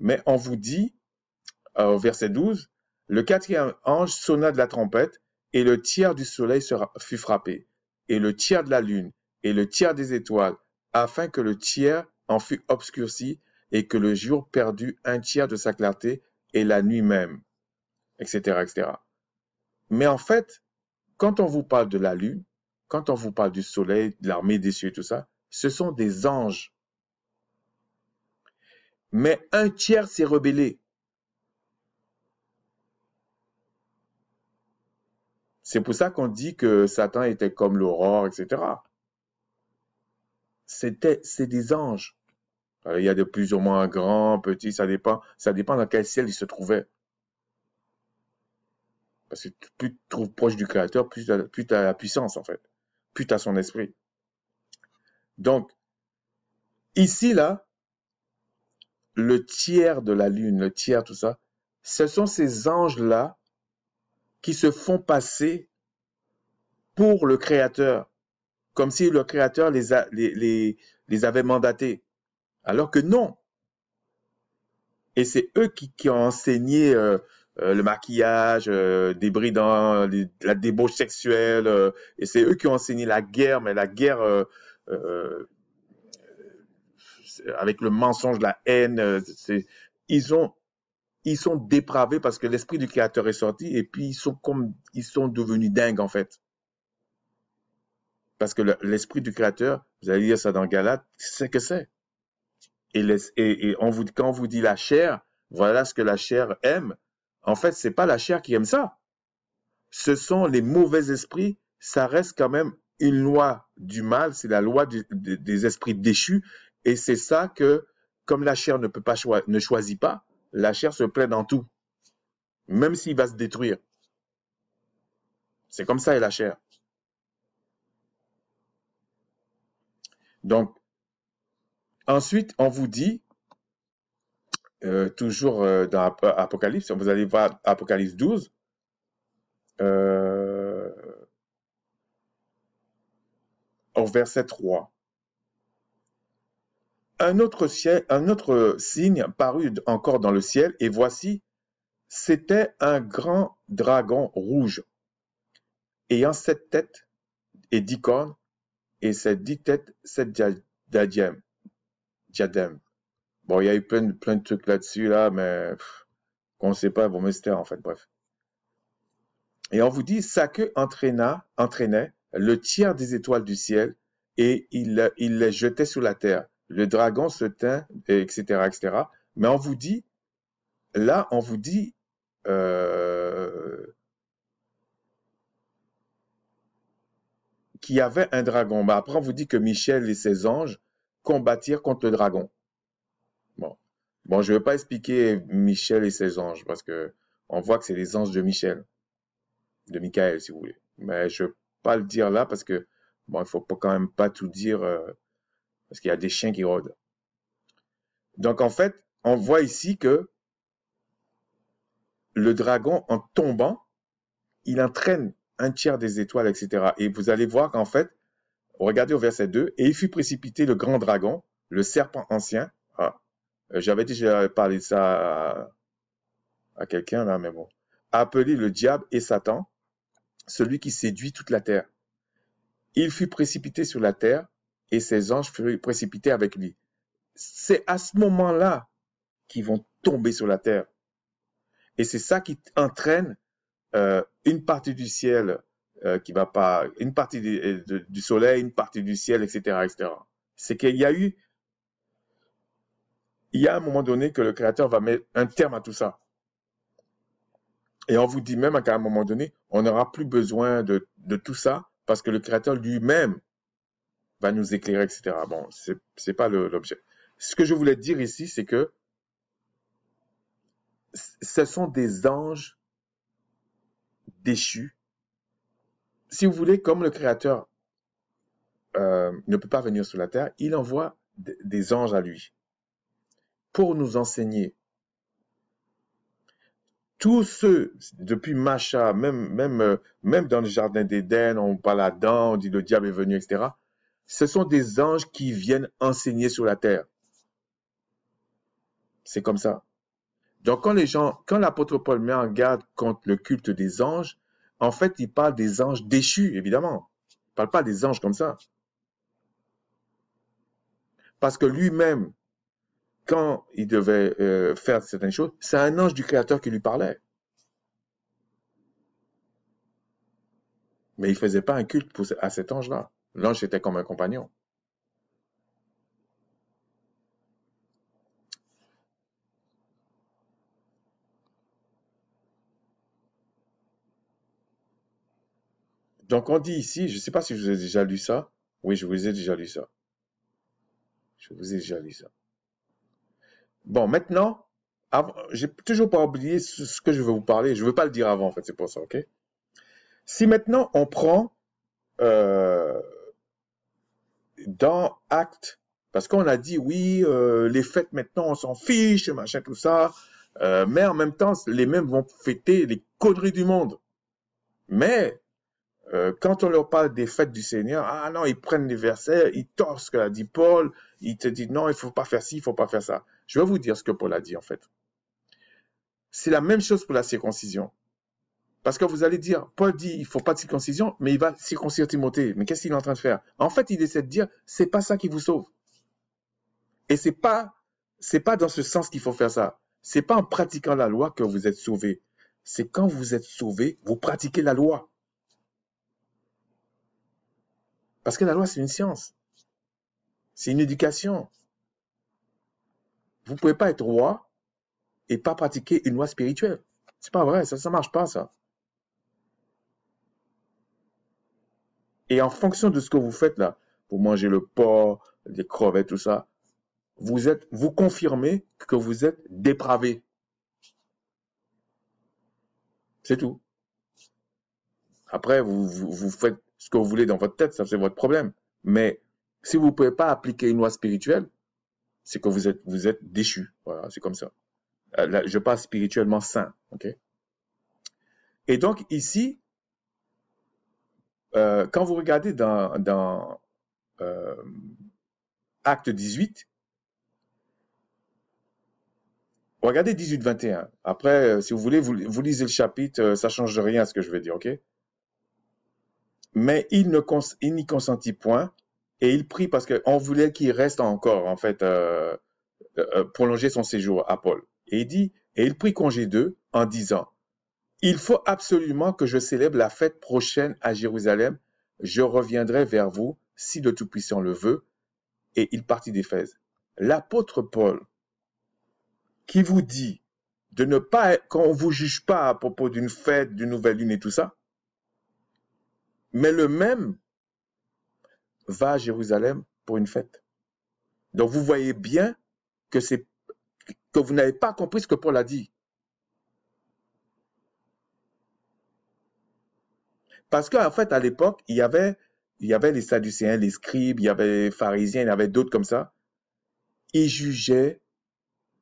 Mais on vous dit, euh, au verset 12, le quatrième ange sonna de la trompette et le tiers du soleil fut frappé, et le tiers de la lune, et le tiers des étoiles, afin que le tiers en fût obscurci, et que le jour perdût un tiers de sa clarté, et la nuit même, etc., etc. Mais en fait, quand on vous parle de la lune, quand on vous parle du soleil, de l'armée des cieux, tout ça, ce sont des anges. Mais un tiers s'est rebellé. C'est pour ça qu'on dit que Satan était comme l'aurore, etc. C'était, c'est des anges. il y a de plus ou moins grands, petits, ça dépend, ça dépend dans quel ciel ils se trouvaient. Parce que plus tu te trouves proche du Créateur, plus tu as la puissance, en fait. Plus tu as son esprit. Donc, ici, là, le tiers de la lune, le tiers, tout ça, ce sont ces anges-là qui se font passer pour le Créateur, comme si le Créateur les, les, les, avait mandatés, alors que non. Et c'est eux qui, ont enseigné euh, euh, le maquillage, euh, la débauche sexuelle, et c'est eux qui ont enseigné la guerre, mais la guerre avec le mensonge, la haine, ils ont ils sont dépravés parce que l'esprit du Créateur est sorti et puis ils sont comme ils sont devenus dingues en fait. Parce que l'esprit du Créateur, vous allez lire ça dans Galate, c'est que c'est. Et, et, quand on vous dit la chair, voilà ce que la chair aime. En fait, c'est pas la chair qui aime ça. Ce sont les mauvais esprits. Ça reste quand même une loi du mal. C'est la loi des esprits déchus. Et c'est ça que, comme la chair ne peut pas ne choisit pas, la chair se plaît dans tout, même s'il va se détruire. C'est comme ça est la chair. Donc, ensuite, on vous dit, euh, toujours euh, dans Apocalypse, vous allez voir Apocalypse 12, euh, au verset 3 un autre, ciel, un autre signe parut encore dans le ciel, et voici, c'était un grand dragon rouge, ayant sept têtes et dix cornes, et sept dix têtes, sept diadèmes. Bon, il y a eu plein, de, plein de trucs là-dessus, là, mais qu'on ne sait pas, bon mystères en fait, bref. Et on vous dit, sa queue entraîna, entraînait le tiers des étoiles du ciel, et il, il les jetait sur la terre le dragon se teint, etc., etc. Mais on vous dit, là, on vous dit, euh, qu'il y avait un dragon. Mais après, on vous dit que Michel et ses anges combattirent contre le dragon. Bon, bon je ne vais pas expliquer Michel et ses anges parce que on voit que c'est les anges de Michel, de Michael, si vous voulez. Mais je ne vais pas le dire là parce que bon, il faut pas, quand même pas tout dire. Euh, parce qu'il y a des chiens qui rôdent. Donc en fait, on voit ici que le dragon, en tombant, il entraîne un tiers des étoiles, etc. Et vous allez voir qu'en fait, regardez au verset 2, et il fut précipité le grand dragon, le serpent ancien. Ah, euh, J'avais déjà parlé de ça à, à quelqu'un là, mais bon. Appelé le diable et Satan, celui qui séduit toute la terre. Il fut précipité sur la terre, et ses anges furent précipités avec lui. C'est à ce moment-là qu'ils vont tomber sur la terre. Et c'est ça qui entraîne euh, une partie du ciel euh, qui va pas, une partie du, euh, soleil, une partie du ciel, etc., C'est qu'il y a eu, il y a un moment donné que le Créateur va mettre un terme à tout ça. Et on vous dit même qu'à un moment donné, on n'aura plus besoin de tout ça parce que le Créateur lui-même va nous éclairer, etc. Bon, c'est n'est pas l'objet. Ce que je voulais dire ici, c'est que ce sont des anges déchus. Si vous voulez, comme le Créateur euh, ne peut pas venir sur la terre, il envoie des anges à lui pour nous enseigner. Tous ceux, depuis Macha, même, même, euh, même dans le jardin d'Éden, on parle à Adam, on dit le diable est venu, etc ce sont des anges qui viennent enseigner sur la terre. C'est comme ça. Donc quand les gens, quand l'apôtre Paul met en garde contre le culte des anges, en fait, il parle des anges déchus, évidemment. Il ne parle pas des anges comme ça. Parce que lui-même, quand il devait euh, faire certaines choses, c'est un ange du Créateur qui lui parlait. Mais il ne faisait pas un culte à cet ange-là. L'ange était comme un compagnon. Donc on dit ici, je ne sais pas si je vous ai déjà lu ça. Oui, je vous ai déjà lu ça. Je vous ai déjà lu ça. Bon, maintenant, j'ai toujours pas oublié ce que je veux vous parler. Je ne veux pas le dire avant, en fait, c'est pour ça, ok? Si maintenant on prend euh, dans Acte, parce qu'on a dit, oui, euh, les fêtes maintenant, on s'en fiche, machin, tout ça, euh, mais en même temps, les mêmes vont fêter les conneries du monde. Mais euh, quand on leur parle des fêtes du Seigneur, ah non, ils prennent les versets, ils torsent ce que dit Paul, ils te disent non, il faut pas faire ci, il faut pas faire ça. Je vais vous dire ce que Paul a dit en fait. C'est la même chose pour la circoncision. Parce que vous allez dire, Paul dit, il faut pas de circoncision, mais il va circoncire Timothée. Mais qu'est-ce qu'il est en train de faire En fait, il essaie de dire, c'est pas ça qui vous sauve. Et c'est pas, c'est pas dans ce sens qu'il faut faire ça. C'est pas en pratiquant la loi que vous êtes sauvé. C'est quand vous êtes sauvé, vous pratiquez la loi. Parce que la loi, c'est une science. C'est une éducation. Vous pouvez pas être roi et pas pratiquer une loi spirituelle. C'est pas vrai, ça, ça marche pas, ça. Et en fonction de ce que vous faites là, vous mangez le porc, les crevettes, tout ça, vous êtes, vous confirmez que vous êtes dépravé. C'est tout. Après, vous, vous, faites ce que vous voulez dans votre tête, ça c'est votre problème. Mais si vous ne pouvez pas appliquer une loi spirituelle, c'est que vous êtes, vous êtes déchu. Voilà, c'est comme ça. Euh, je parle spirituellement sain. ok Et donc ici, euh, quand vous regardez dans, euh, Acte 18, regardez 18-21. Après, euh, si vous voulez, vous, lisez le chapitre, ça change rien à ce que je vais dire, ok Mais il n'y consentit point et il prit parce qu'on voulait qu'il reste encore, en fait, prolonger son séjour à Paul. Et il dit, et il prit congé d'eux en disant, il faut absolument que je célèbre la fête prochaine à Jérusalem. Je reviendrai vers vous, si le Tout-Puissant le veut. Et il partit d'Éphèse. L'apôtre Paul, qui vous dit de ne pas, qu'on ne vous juge pas à propos d'une fête, d'une nouvelle lune et tout ça, mais le même va à Jérusalem pour une fête. Donc vous voyez bien que c'est que vous n'avez pas compris ce que Paul a dit. Parce qu'en fait, à l'époque, il y avait, il y avait les Sadducéens, les scribes, il y avait les pharisiens, il y avait d'autres comme ça. Ils jugeaient,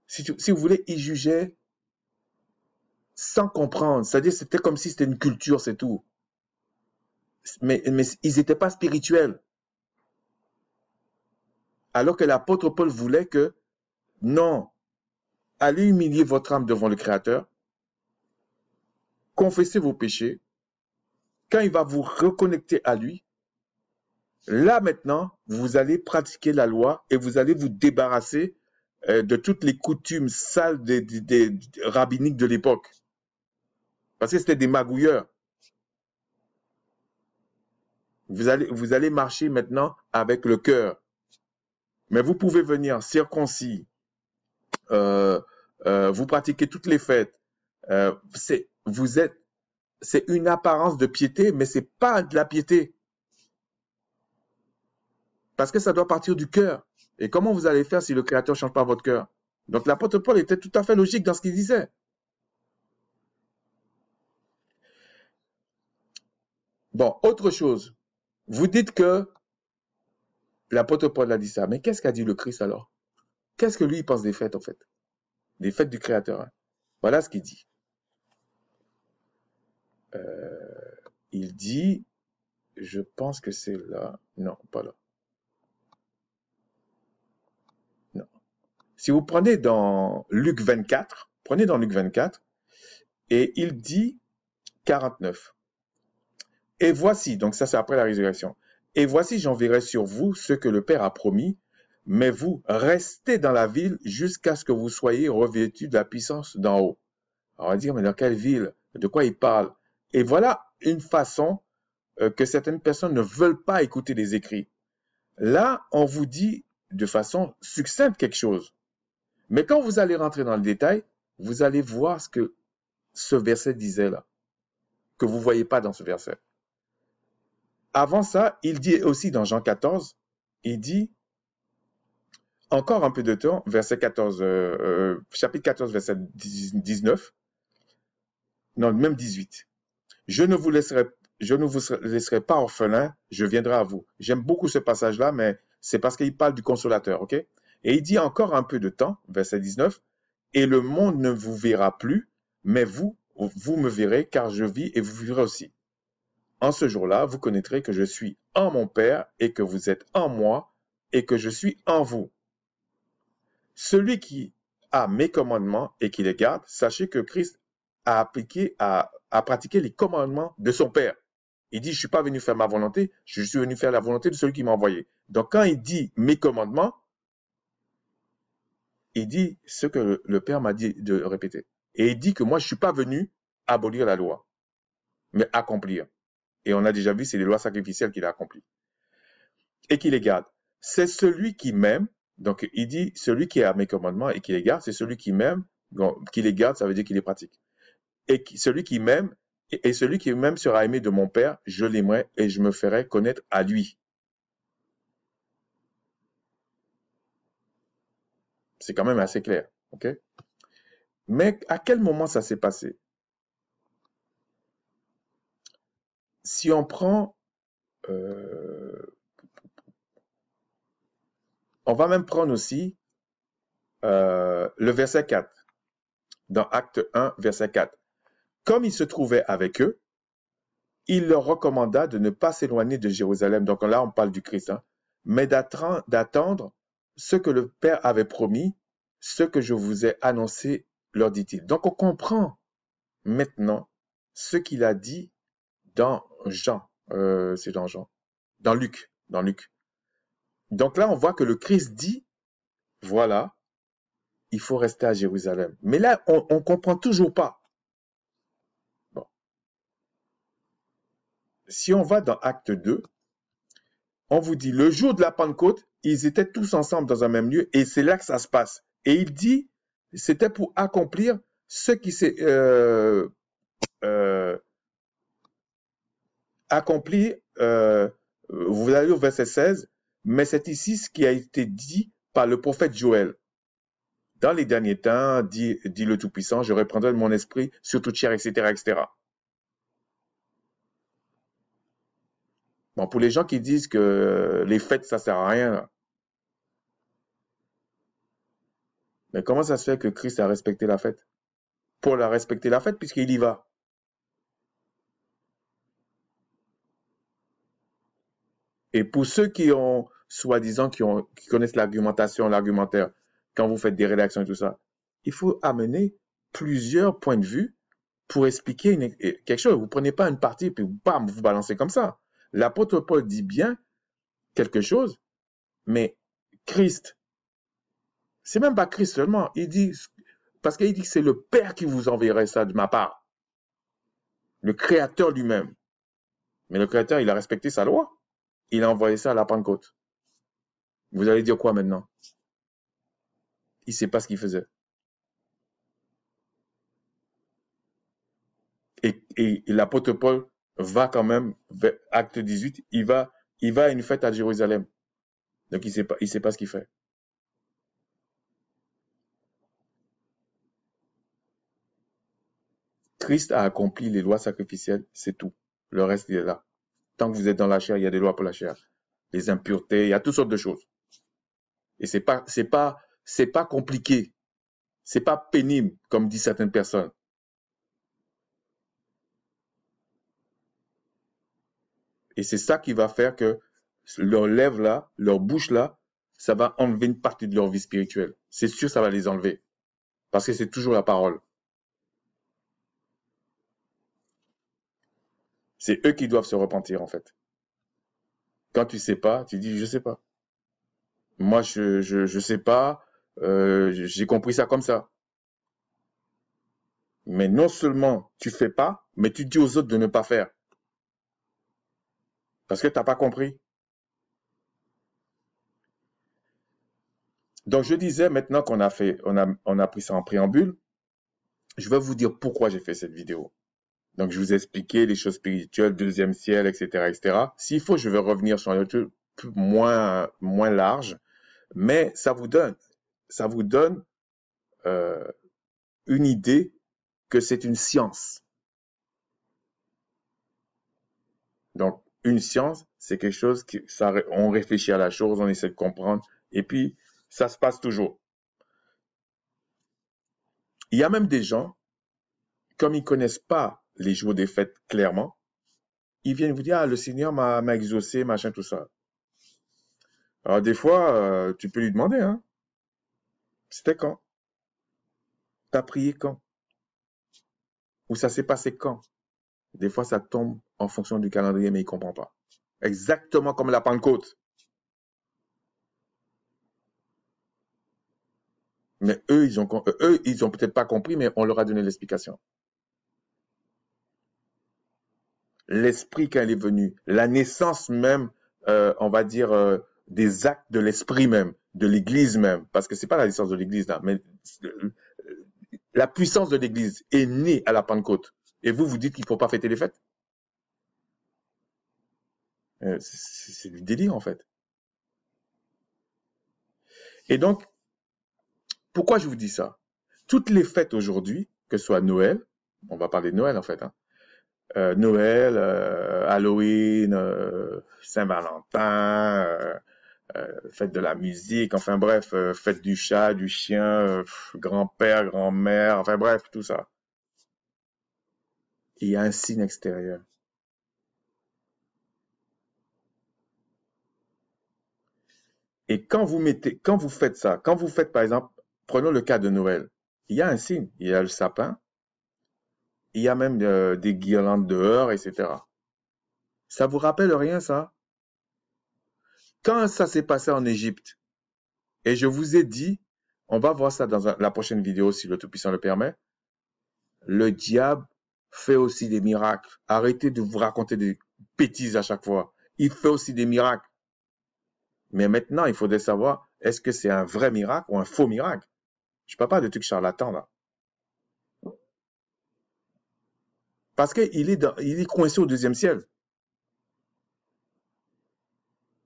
si, vous voulez, ils jugeaient sans comprendre. C'est-à-dire, c'était comme si c'était une culture, c'est tout. mais ils n'étaient pas spirituels. Alors que l'apôtre Paul voulait que, non, allez humilier votre âme devant le Créateur, confessez vos péchés, quand il va vous reconnecter à lui, là maintenant, vous allez pratiquer la loi et vous allez vous débarrasser euh, de toutes les coutumes sales des, rabbiniques de l'époque. Parce que c'était des magouilleurs. Vous allez, vous allez marcher maintenant avec le cœur. Mais vous pouvez venir circoncis, euh, euh, vous pratiquez toutes les fêtes. vous êtes c'est une apparence de piété, mais c'est pas de la piété. Parce que ça doit partir du cœur. Et comment vous allez faire si le Créateur ne change pas votre cœur Donc l'apôtre Paul était tout à fait logique dans ce qu'il disait. Bon, autre chose. Vous dites que l'apôtre Paul a dit ça, mais qu'est-ce qu'a dit le Christ alors Qu'est-ce que lui pense des fêtes en fait Des fêtes du Créateur. Hein. Voilà ce qu'il dit. Euh, il dit, je pense que c'est là. Non, pas là. Non. Si vous prenez dans Luc 24, prenez dans Luc 24, et il dit 49. Et voici, donc ça c'est après la résurrection. Et voici, j'enverrai sur vous ce que le Père a promis, mais vous restez dans la ville jusqu'à ce que vous soyez revêtus de la puissance d'en haut. Alors, on va dire, mais dans quelle ville De quoi il parle et voilà une façon euh, que certaines personnes ne veulent pas écouter les écrits. Là, on vous dit de façon succincte quelque chose. Mais quand vous allez rentrer dans le détail, vous allez voir ce que ce verset disait là, que vous ne voyez pas dans ce verset. Avant ça, il dit aussi dans Jean 14, il dit, encore un peu de temps, verset 14, euh, euh, chapitre 14, verset 19, non, même 18. Je ne vous laisserai, je ne vous laisserai pas orphelin, je viendrai à vous. J'aime beaucoup ce passage-là, mais c'est parce qu'il parle du consolateur, ok? Et il dit encore un peu de temps, verset 19, et le monde ne vous verra plus, mais vous, vous me verrez, car je vis et vous vivrez aussi. En ce jour-là, vous connaîtrez que je suis en mon Père et que vous êtes en moi et que je suis en vous. Celui qui a mes commandements et qui les garde, sachez que Christ a appliqué à à pratiquer les commandements de son Père. Il dit, je suis pas venu faire ma volonté, je suis venu faire la volonté de celui qui m'a envoyé. Donc quand il dit mes commandements, il dit ce que le Père m'a dit de répéter. Et il dit que moi, je suis pas venu abolir la loi, mais accomplir. Et on a déjà vu, c'est les lois sacrificielles qu'il a accomplies. Et qui les garde. C'est celui qui m'aime. Donc, il dit, celui qui a mes commandements et qui les garde, c'est celui qui m'aime. Qui les garde, ça veut dire qu'il les pratique et celui qui m'aime, et, celui qui même sera aimé de mon Père, je l'aimerai et je me ferai connaître à lui. C'est quand même assez clair, ok Mais à quel moment ça s'est passé Si on prend euh, on va même prendre aussi euh, le verset 4, dans Acte 1, verset 4. Comme il se trouvait avec eux, il leur recommanda de ne pas s'éloigner de Jérusalem. Donc là, on parle du Christ, hein. mais d'attendre ce que le Père avait promis, ce que je vous ai annoncé, leur dit-il. Donc on comprend maintenant ce qu'il a dit dans Jean, euh, c'est dans Jean, dans Luc, dans Luc. Donc là, on voit que le Christ dit, voilà, il faut rester à Jérusalem. Mais là, on ne comprend toujours pas. si on va dans Acte 2, on vous dit, le jour de la Pentecôte, ils étaient tous ensemble dans un même lieu et c'est là que ça se passe. Et il dit, c'était pour accomplir ce qui s'est euh, euh, accompli, euh, vous allez au verset 16, mais c'est ici ce qui a été dit par le prophète Joël. Dans les derniers temps, dit, dit le Tout-Puissant, je reprendrai mon esprit sur toute chair, etc., etc. Bon, pour les gens qui disent que les fêtes, ça sert à rien. Mais comment ça se fait que Christ a respecté la fête Pour la respecter la fête puisqu'il y va. Et pour ceux qui ont, soi-disant, qui, ont, qui connaissent l'argumentation, l'argumentaire, quand vous faites des rédactions et tout ça, il faut amener plusieurs points de vue pour expliquer quelque chose. Vous prenez pas une partie puis bam, vous balancez comme ça l'apôtre Paul dit bien quelque chose, mais Christ, c'est même pas Christ seulement, il dit, parce qu'il dit que c'est le Père qui vous enverrait ça de ma part, le Créateur lui-même. Mais le Créateur, il a respecté sa loi, il a envoyé ça à la Pentecôte. Vous allez dire quoi maintenant Il ne sait pas ce qu'il faisait. et, et l'apôtre Paul va quand même, acte 18, il va, il va à une fête à Jérusalem. Donc il sait pas, il sait pas ce qu'il fait. Christ a accompli les lois sacrificielles, c'est tout. Le reste, il est là. Tant que vous êtes dans la chair, il y a des lois pour la chair. Les impuretés, il y a toutes sortes de choses. Et c'est pas, c'est pas, c'est pas compliqué. C'est pas pénible, comme disent certaines personnes. Et c'est ça qui va faire que leurs lèvres là, leur bouche là, ça va enlever une partie de leur vie spirituelle. C'est sûr, ça va les enlever. Parce que c'est toujours la parole. C'est eux qui doivent se repentir, en fait. Quand tu sais pas, tu dis, je sais pas. Moi, je, ne sais pas, euh, j'ai compris ça comme ça. Mais non seulement tu fais pas, mais tu dis aux autres de ne pas faire. Parce que tu n'as pas compris. Donc, je disais maintenant qu'on a fait, on a, on a pris ça en préambule, je vais vous dire pourquoi j'ai fait cette vidéo. Donc, je vous ai expliqué les choses spirituelles, deuxième ciel, etc., etc. S'il faut, je vais revenir sur un truc moins, moins large, mais ça vous donne, ça vous donne euh, une idée que c'est une science. Donc, une science, c'est quelque chose qui, ça, on réfléchit à la chose, on essaie de comprendre, et puis ça se passe toujours. Il y a même des gens, comme ils connaissent pas les jours des fêtes clairement, ils viennent vous dire ah le Seigneur m'a exaucé, machin tout ça. Alors des fois, euh, tu peux lui demander hein, c'était quand T'as prié quand Ou ça s'est passé quand Des fois, ça tombe en fonction du calendrier, mais il ne comprend pas. Exactement comme la Pentecôte. Mais eux, ils ont, euh, eux, ils ont peut-être pas compris, mais on leur a donné l'explication. L'esprit, quand il est venu, la naissance même, euh, on va dire, euh, des actes de l'esprit même, de l'église même, parce que c'est pas la naissance de l'église, là, mais la puissance de l'église est née à la Pentecôte. Et vous, vous dites qu'il faut pas fêter les fêtes? Euh, c'est, du délire, en fait. Et donc, pourquoi je vous dis ça Toutes les fêtes aujourd'hui, que ce soit Noël, on va parler de Noël en fait, hein, euh, Noël, euh, Halloween, Saint-Valentin, fête de la musique, enfin bref, fête du chat, du chien, grand-père, grand-mère, enfin bref, tout ça. Il y a un signe extérieur. Et quand vous mettez, quand vous faites ça, quand vous faites par exemple, prenons le cas de Noël, il y a un signe, il y a le sapin, il y a même euh, des guirlandes dehors, etc. Ça vous rappelle rien ça Quand ça s'est passé en Égypte, et je vous ai dit, on va voir ça dans la prochaine vidéo si le Tout-Puissant le permet, le diable fait aussi des miracles. Arrêtez de vous raconter des bêtises à chaque fois. Il fait aussi des miracles. Mais maintenant, il faudrait savoir, est-ce que c'est un vrai miracle ou un faux miracle Je ne parle pas de trucs charlatans, là. Parce qu'il est, il est coincé au deuxième ciel.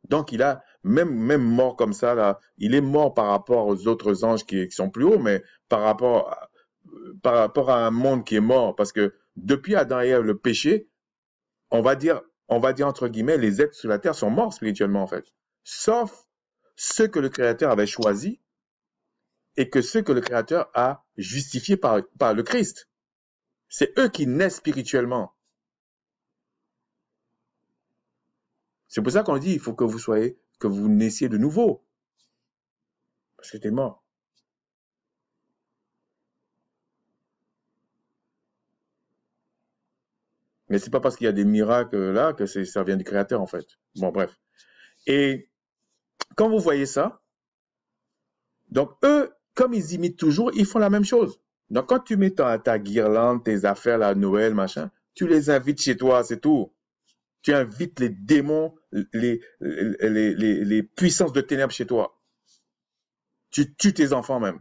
Donc, il a, même, mort comme ça, là, il est mort par rapport aux autres anges qui, sont plus hauts, mais par rapport, à, un monde qui est mort. Parce que depuis Adam et le péché, on va dire, on va dire entre guillemets, les êtres sur la terre sont morts spirituellement, en fait sauf ceux que le Créateur avait choisis et que ceux que le Créateur a justifiés par, le Christ. C'est eux qui naissent spirituellement. C'est pour ça qu'on dit, il faut que vous soyez, que vous naissiez de nouveau. Parce que t'es mort. Mais c'est pas parce qu'il y a des miracles là que ça vient du Créateur en fait. Bon, bref. Et quand vous voyez ça, donc eux, comme ils imitent toujours, ils font la même chose. Donc quand tu mets ta, guirlande, tes affaires la Noël, machin, tu les invites chez toi, c'est tout. Tu invites les démons, les, les, les, les puissances de ténèbres chez toi. Tu tues tes enfants même.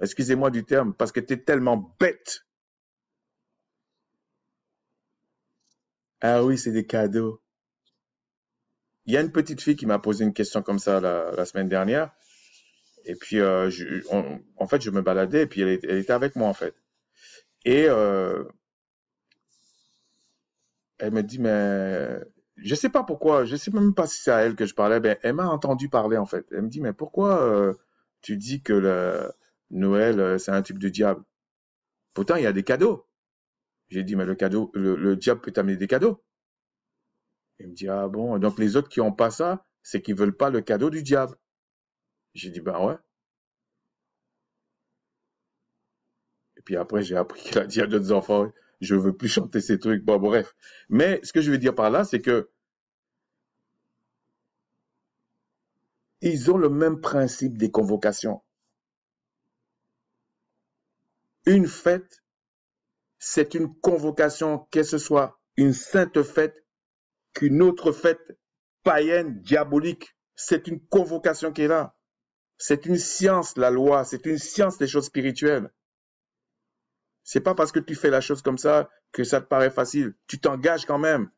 Excusez-moi du terme, parce que tu es tellement bête. Ah oui, c'est des cadeaux il y a une petite fille qui m'a posé une question comme ça la, semaine dernière. Et puis, euh, en fait, je me baladais et puis elle, était avec moi, en fait. Et euh, elle me dit, mais je sais pas pourquoi, je sais même pas si c'est à elle que je parlais. mais elle m'a entendu parler, en fait. Elle me dit, mais pourquoi euh, tu dis que le Noël, c'est un type de diable Pourtant, il y a des cadeaux. J'ai dit, mais le cadeau, le, le diable peut t'amener des cadeaux. Il me dit, ah bon, donc les autres qui n'ont pas ça, c'est qu'ils veulent pas le cadeau du diable. J'ai dit, ben ouais. Et puis après, j'ai appris qu'il a dit à d'autres enfants, je ne veux plus chanter ces trucs. Bon, bref. Mais ce que je veux dire par là, c'est que ils ont le même principe des convocations. Une fête, c'est une convocation, que ce soit une sainte fête, qu'une autre fête païenne, diabolique. C'est une convocation qui est là. C'est une science, la loi. C'est une science des choses spirituelles. C'est pas parce que tu fais la chose comme ça que ça te paraît facile. Tu t'engages quand même.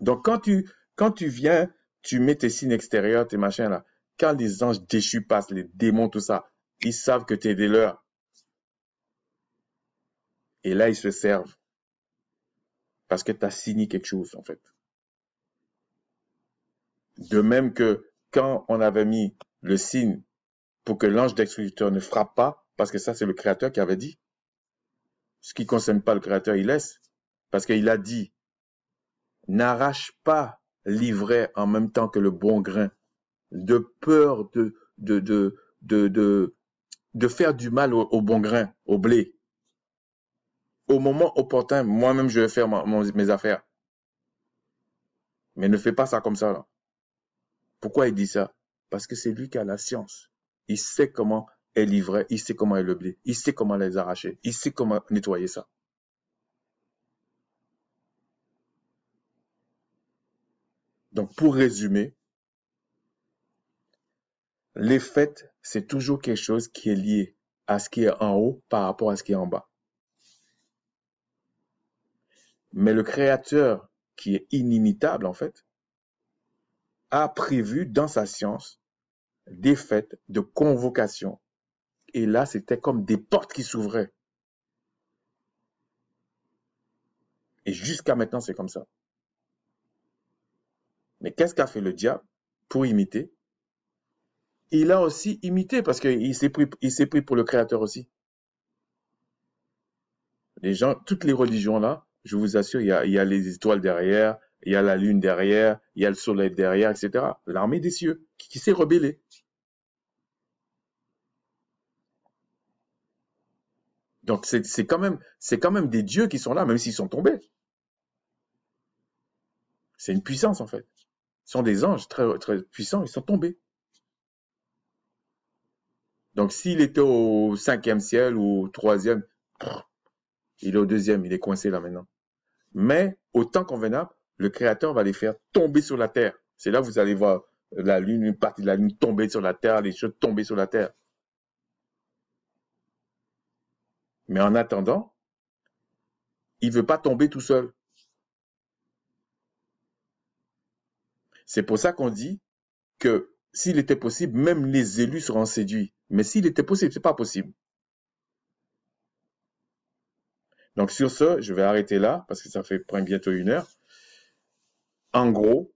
Donc, quand tu, quand tu viens, tu mets tes signes extérieurs, tes machins là. Quand les anges déchus passent, les démons, tout ça, ils savent que tu es des leurs. Et là, ils se servent. Parce que tu as signé quelque chose, en fait. De même que quand on avait mis le signe pour que l'ange d'exécuteur ne frappe pas, parce que ça, c'est le Créateur qui avait dit. Ce qui ne concerne pas le Créateur, il laisse. Parce qu'il a dit, n'arrache pas l'ivraie en même temps que le bon grain, de peur de, de, de, de, de, faire du mal au bon grain, au blé au moment opportun, moi-même, je vais faire mes affaires. Mais ne fais pas ça comme ça. Là. Pourquoi il dit ça Parce que c'est lui qui a la science. Il sait comment est livré, il sait comment est le blé, il sait comment les arracher, il sait comment nettoyer ça. Donc, pour résumer, les fêtes, c'est toujours quelque chose qui est lié à ce qui est en haut par rapport à ce qui est en bas. Mais le Créateur, qui est inimitable en fait, a prévu dans sa science des fêtes de convocation. Et là, c'était comme des portes qui s'ouvraient. Et jusqu'à maintenant, c'est comme ça. Mais qu'est-ce qu'a fait le diable pour imiter Il a aussi imité parce qu'il s'est pris, il s'est pris pour le Créateur aussi. Les gens, toutes les religions là, je vous assure, il y a, les étoiles derrière, il y a la lune derrière, il y a le soleil derrière, etc. L'armée des cieux qui, s'est rebellée. Donc c'est quand même c'est quand même des dieux qui sont là, même s'ils sont tombés. C'est une puissance en fait. Ce sont des anges très très puissants, ils sont tombés. Donc s'il était au cinquième ciel ou au troisième, il est au deuxième, il est coincé là maintenant mais au temps convenable, le Créateur va les faire tomber sur la terre. C'est là que vous allez voir la lune, une partie de la lune tomber sur la terre, les choses tomber sur la terre. Mais en attendant, il ne veut pas tomber tout seul. C'est pour ça qu'on dit que s'il était possible, même les élus seront séduits. Mais s'il était possible, ce n'est pas possible. Donc sur ce, je vais arrêter là parce que ça fait bientôt une heure. En gros,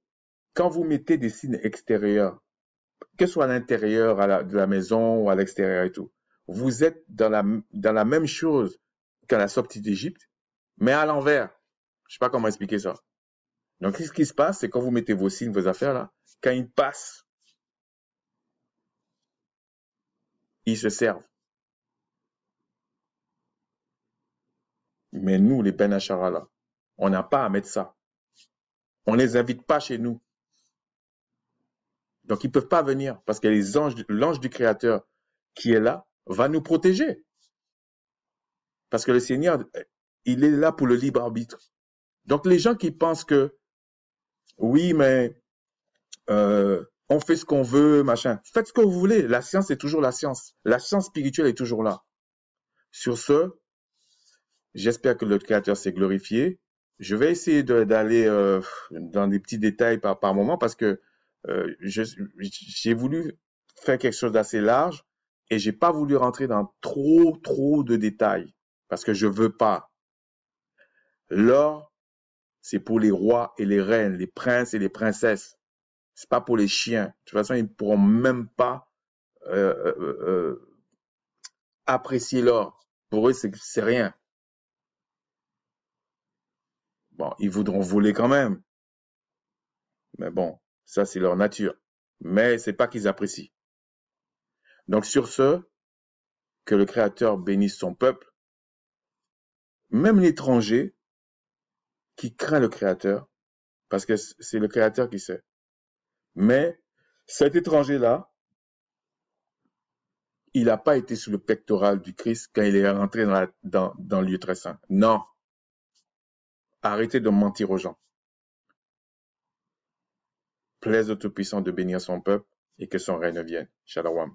quand vous mettez des signes extérieurs, que ce soit à l'intérieur de la maison ou à l'extérieur et tout, vous êtes dans la, dans la même chose qu'à la sortie d'Égypte, mais à l'envers. Je sais pas comment expliquer ça. Donc, ce qui se passe, c'est quand vous mettez vos signes, vos affaires là, quand ils passent, ils se servent. Mais nous, les Benachara, là, on n'a pas à mettre ça. On ne les invite pas chez nous. Donc, ils ne peuvent pas venir parce que les anges, l'ange du Créateur qui est là va nous protéger. Parce que le Seigneur, il est là pour le libre arbitre. Donc, les gens qui pensent que, oui, mais euh, on fait ce qu'on veut, machin, faites ce que vous voulez. La science est toujours la science. La science spirituelle est toujours là. Sur ce, J'espère que le Créateur s'est glorifié. Je vais essayer d'aller euh, dans des petits détails par, par moment parce que euh, j'ai voulu faire quelque chose d'assez large et j'ai pas voulu rentrer dans trop, trop de détails parce que je veux pas. L'or, c'est pour les rois et les reines, les princes et les princesses. C'est pas pour les chiens. De toute façon, ils ne pourront même pas euh, euh apprécier l'or. Pour eux, c'est rien. Bon, ils voudront voler quand même. Mais bon, ça c'est leur nature. Mais c'est pas qu'ils apprécient. Donc sur ce, que le Créateur bénisse son peuple, même l'étranger qui craint le Créateur, parce que c'est le Créateur qui sait. Mais cet étranger-là, il n'a pas été sous le pectoral du Christ quand il est rentré dans, dans le lieu très saint. Non. Arrêtez de mentir aux gens. Plaise au Tout-Puissant de bénir son peuple et que son règne vienne. Shalom.